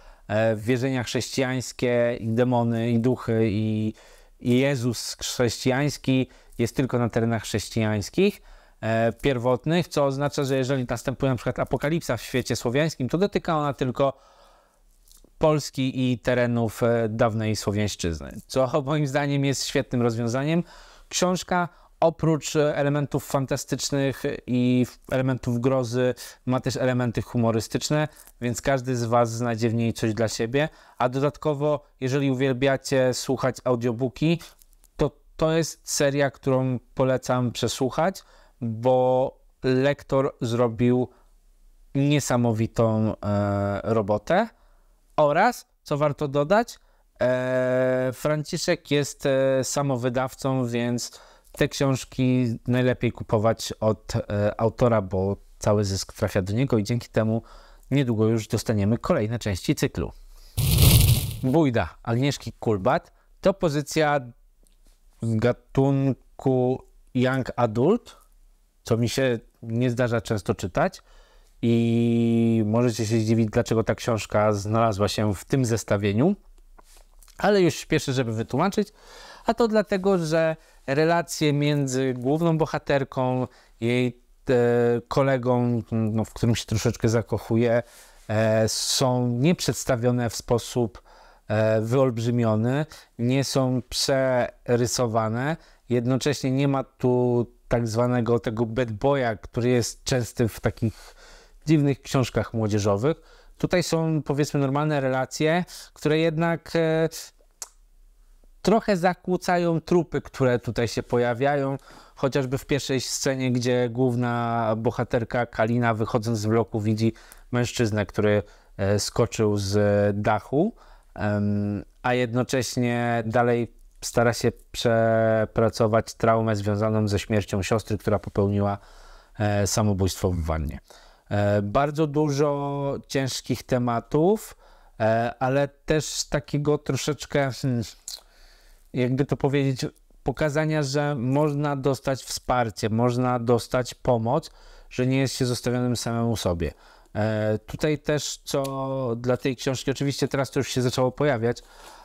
wierzenia chrześcijańskie i demony, i duchy, i, i Jezus chrześcijański jest tylko na terenach chrześcijańskich pierwotnych, co oznacza, że jeżeli następuje na przykład apokalipsa w świecie słowiańskim, to dotyka ona tylko Polski i terenów e, dawnej Słowiańszczyzny, co moim zdaniem jest świetnym rozwiązaniem. Książka oprócz e, elementów fantastycznych i elementów grozy, ma też elementy humorystyczne, więc każdy z Was znajdzie w niej coś dla siebie. A dodatkowo, jeżeli uwielbiacie słuchać audiobooki, to to jest seria, którą polecam przesłuchać, bo lektor zrobił niesamowitą e, robotę. Oraz, co warto dodać, e, Franciszek jest e, samowydawcą, więc te książki najlepiej kupować od e, autora, bo cały zysk trafia do niego i dzięki temu niedługo już dostaniemy kolejne części cyklu. Bójda Agnieszki Kulbat to pozycja z gatunku Young Adult, co mi się nie zdarza często czytać i możecie się zdziwić, dlaczego ta książka znalazła się w tym zestawieniu, ale już śpieszę, żeby wytłumaczyć. A to dlatego, że relacje między główną bohaterką, jej e, kolegą, no, w którym się troszeczkę zakochuje, e, są nieprzedstawione w sposób e, wyolbrzymiony, nie są przerysowane. Jednocześnie nie ma tu tak zwanego tego bad boya, który jest częsty w takich dziwnych książkach młodzieżowych. Tutaj są powiedzmy normalne relacje, które jednak e, trochę zakłócają trupy, które tutaj się pojawiają. Chociażby w pierwszej scenie, gdzie główna bohaterka Kalina wychodząc z bloku widzi mężczyznę, który e, skoczył z e, dachu, a jednocześnie dalej stara się przepracować traumę związaną ze śmiercią siostry, która popełniła samobójstwo w wannie. E, bardzo dużo ciężkich tematów, e, ale też takiego troszeczkę, hmm, jakby to powiedzieć, pokazania, że można dostać wsparcie, można dostać pomoc, że nie jest się zostawionym samemu sobie. E, tutaj też, co dla tej książki, oczywiście teraz to już się zaczęło pojawiać,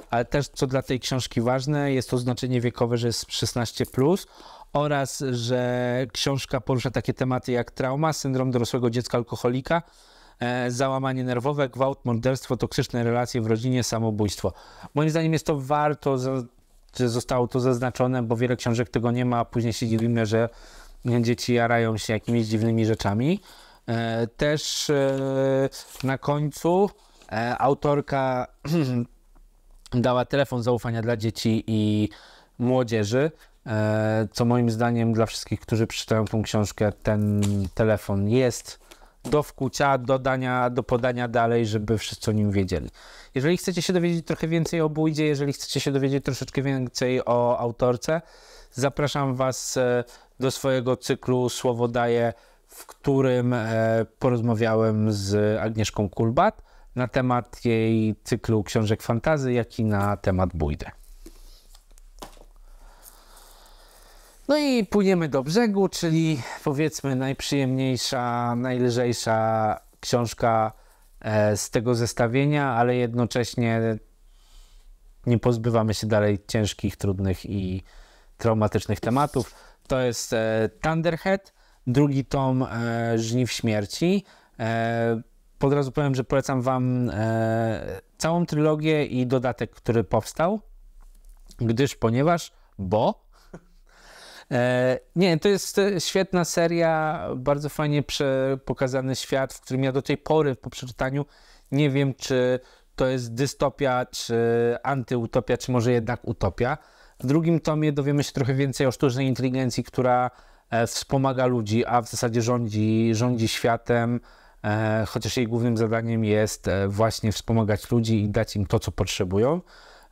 ale też co dla tej książki ważne, jest to znaczenie wiekowe, że jest 16. Plus oraz że książka porusza takie tematy jak trauma, syndrom dorosłego dziecka alkoholika, e, załamanie nerwowe, gwałt, morderstwo, toksyczne relacje w rodzinie, samobójstwo. Moim zdaniem jest to warto, że zostało to zaznaczone, bo wiele książek tego nie ma, a później się dziwimy, że dzieci jarają się jakimiś dziwnymi rzeczami. E, też e, na końcu autorka *clears throat* dała telefon zaufania dla dzieci i młodzieży, E, co moim zdaniem dla wszystkich, którzy przeczytają tą książkę, ten telefon jest do wkucia, do, dania, do podania dalej, żeby wszyscy o nim wiedzieli. Jeżeli chcecie się dowiedzieć trochę więcej o Bójdzie, jeżeli chcecie się dowiedzieć troszeczkę więcej o autorce, zapraszam Was e, do swojego cyklu Słowo Daję, w którym e, porozmawiałem z Agnieszką Kulbat na temat jej cyklu książek fantazy, jak i na temat Bójdę. No i płyniemy do brzegu, czyli powiedzmy najprzyjemniejsza, najlżejsza książka e, z tego zestawienia, ale jednocześnie nie pozbywamy się dalej ciężkich, trudnych i traumatycznych tematów. To jest e, Thunderhead, drugi tom e, Żniw Śmierci. Pod razu powiem, że polecam Wam całą trylogię i dodatek, który powstał, gdyż, ponieważ, bo E, nie, to jest e, świetna seria, bardzo fajnie pokazany świat, w którym ja do tej pory po przeczytaniu nie wiem, czy to jest dystopia, czy antyutopia, czy może jednak utopia. W drugim tomie dowiemy się trochę więcej o sztucznej inteligencji, która e, wspomaga ludzi, a w zasadzie rządzi, rządzi światem, chociaż jej głównym zadaniem jest właśnie wspomagać ludzi i dać im to, co potrzebują.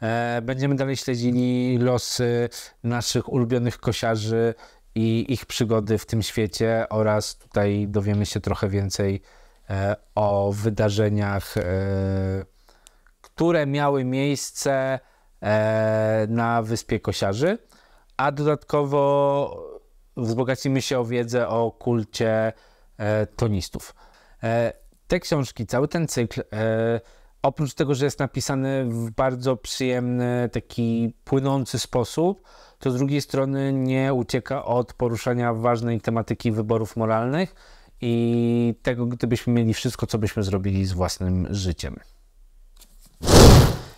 E, będziemy dalej śledzili losy naszych ulubionych kosiarzy i ich przygody w tym świecie oraz tutaj dowiemy się trochę więcej e, o wydarzeniach, e, które miały miejsce na Wyspie Kosiarzy, a dodatkowo wzbogacimy się o wiedzę o kulcie tonistów. Te książki, cały ten cykl oprócz tego, że jest napisany w bardzo przyjemny, taki płynący sposób, to z drugiej strony nie ucieka od poruszania ważnej tematyki wyborów moralnych i tego, gdybyśmy mieli wszystko, co byśmy zrobili z własnym życiem.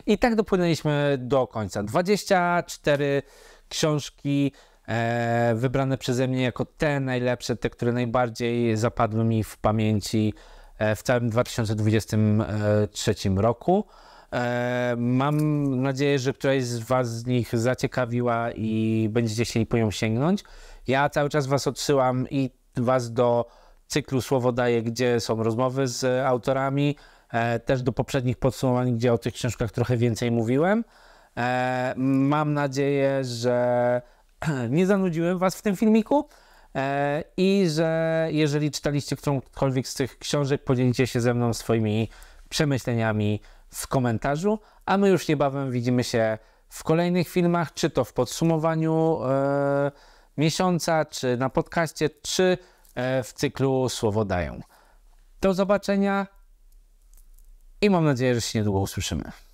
I tak dopłynęliśmy do końca. 24 książki e, wybrane przeze mnie jako te najlepsze, te, które najbardziej zapadły mi w pamięci E, w całym 2023 e, roku. E, mam nadzieję, że któraś z Was z nich zaciekawiła i będziecie chcieli po nią sięgnąć. Ja cały czas Was odsyłam i Was do cyklu Słowo Daje, gdzie są rozmowy z autorami, też do poprzednich podsumowań, gdzie o tych książkach trochę więcej mówiłem. Mam nadzieję, że *clears throat* nie zanudziłem Was w tym filmiku. E, I że jeżeli czytaliście którąkolwiek z tych książek, podzielicie się ze mną swoimi przemyśleniami w komentarzu, a my już niebawem widzimy się w kolejnych filmach, czy to w podsumowaniu e, miesiąca, czy na podcaście, czy e, w cyklu Słowo Dają. Do zobaczenia i mam nadzieję, że się niedługo usłyszymy.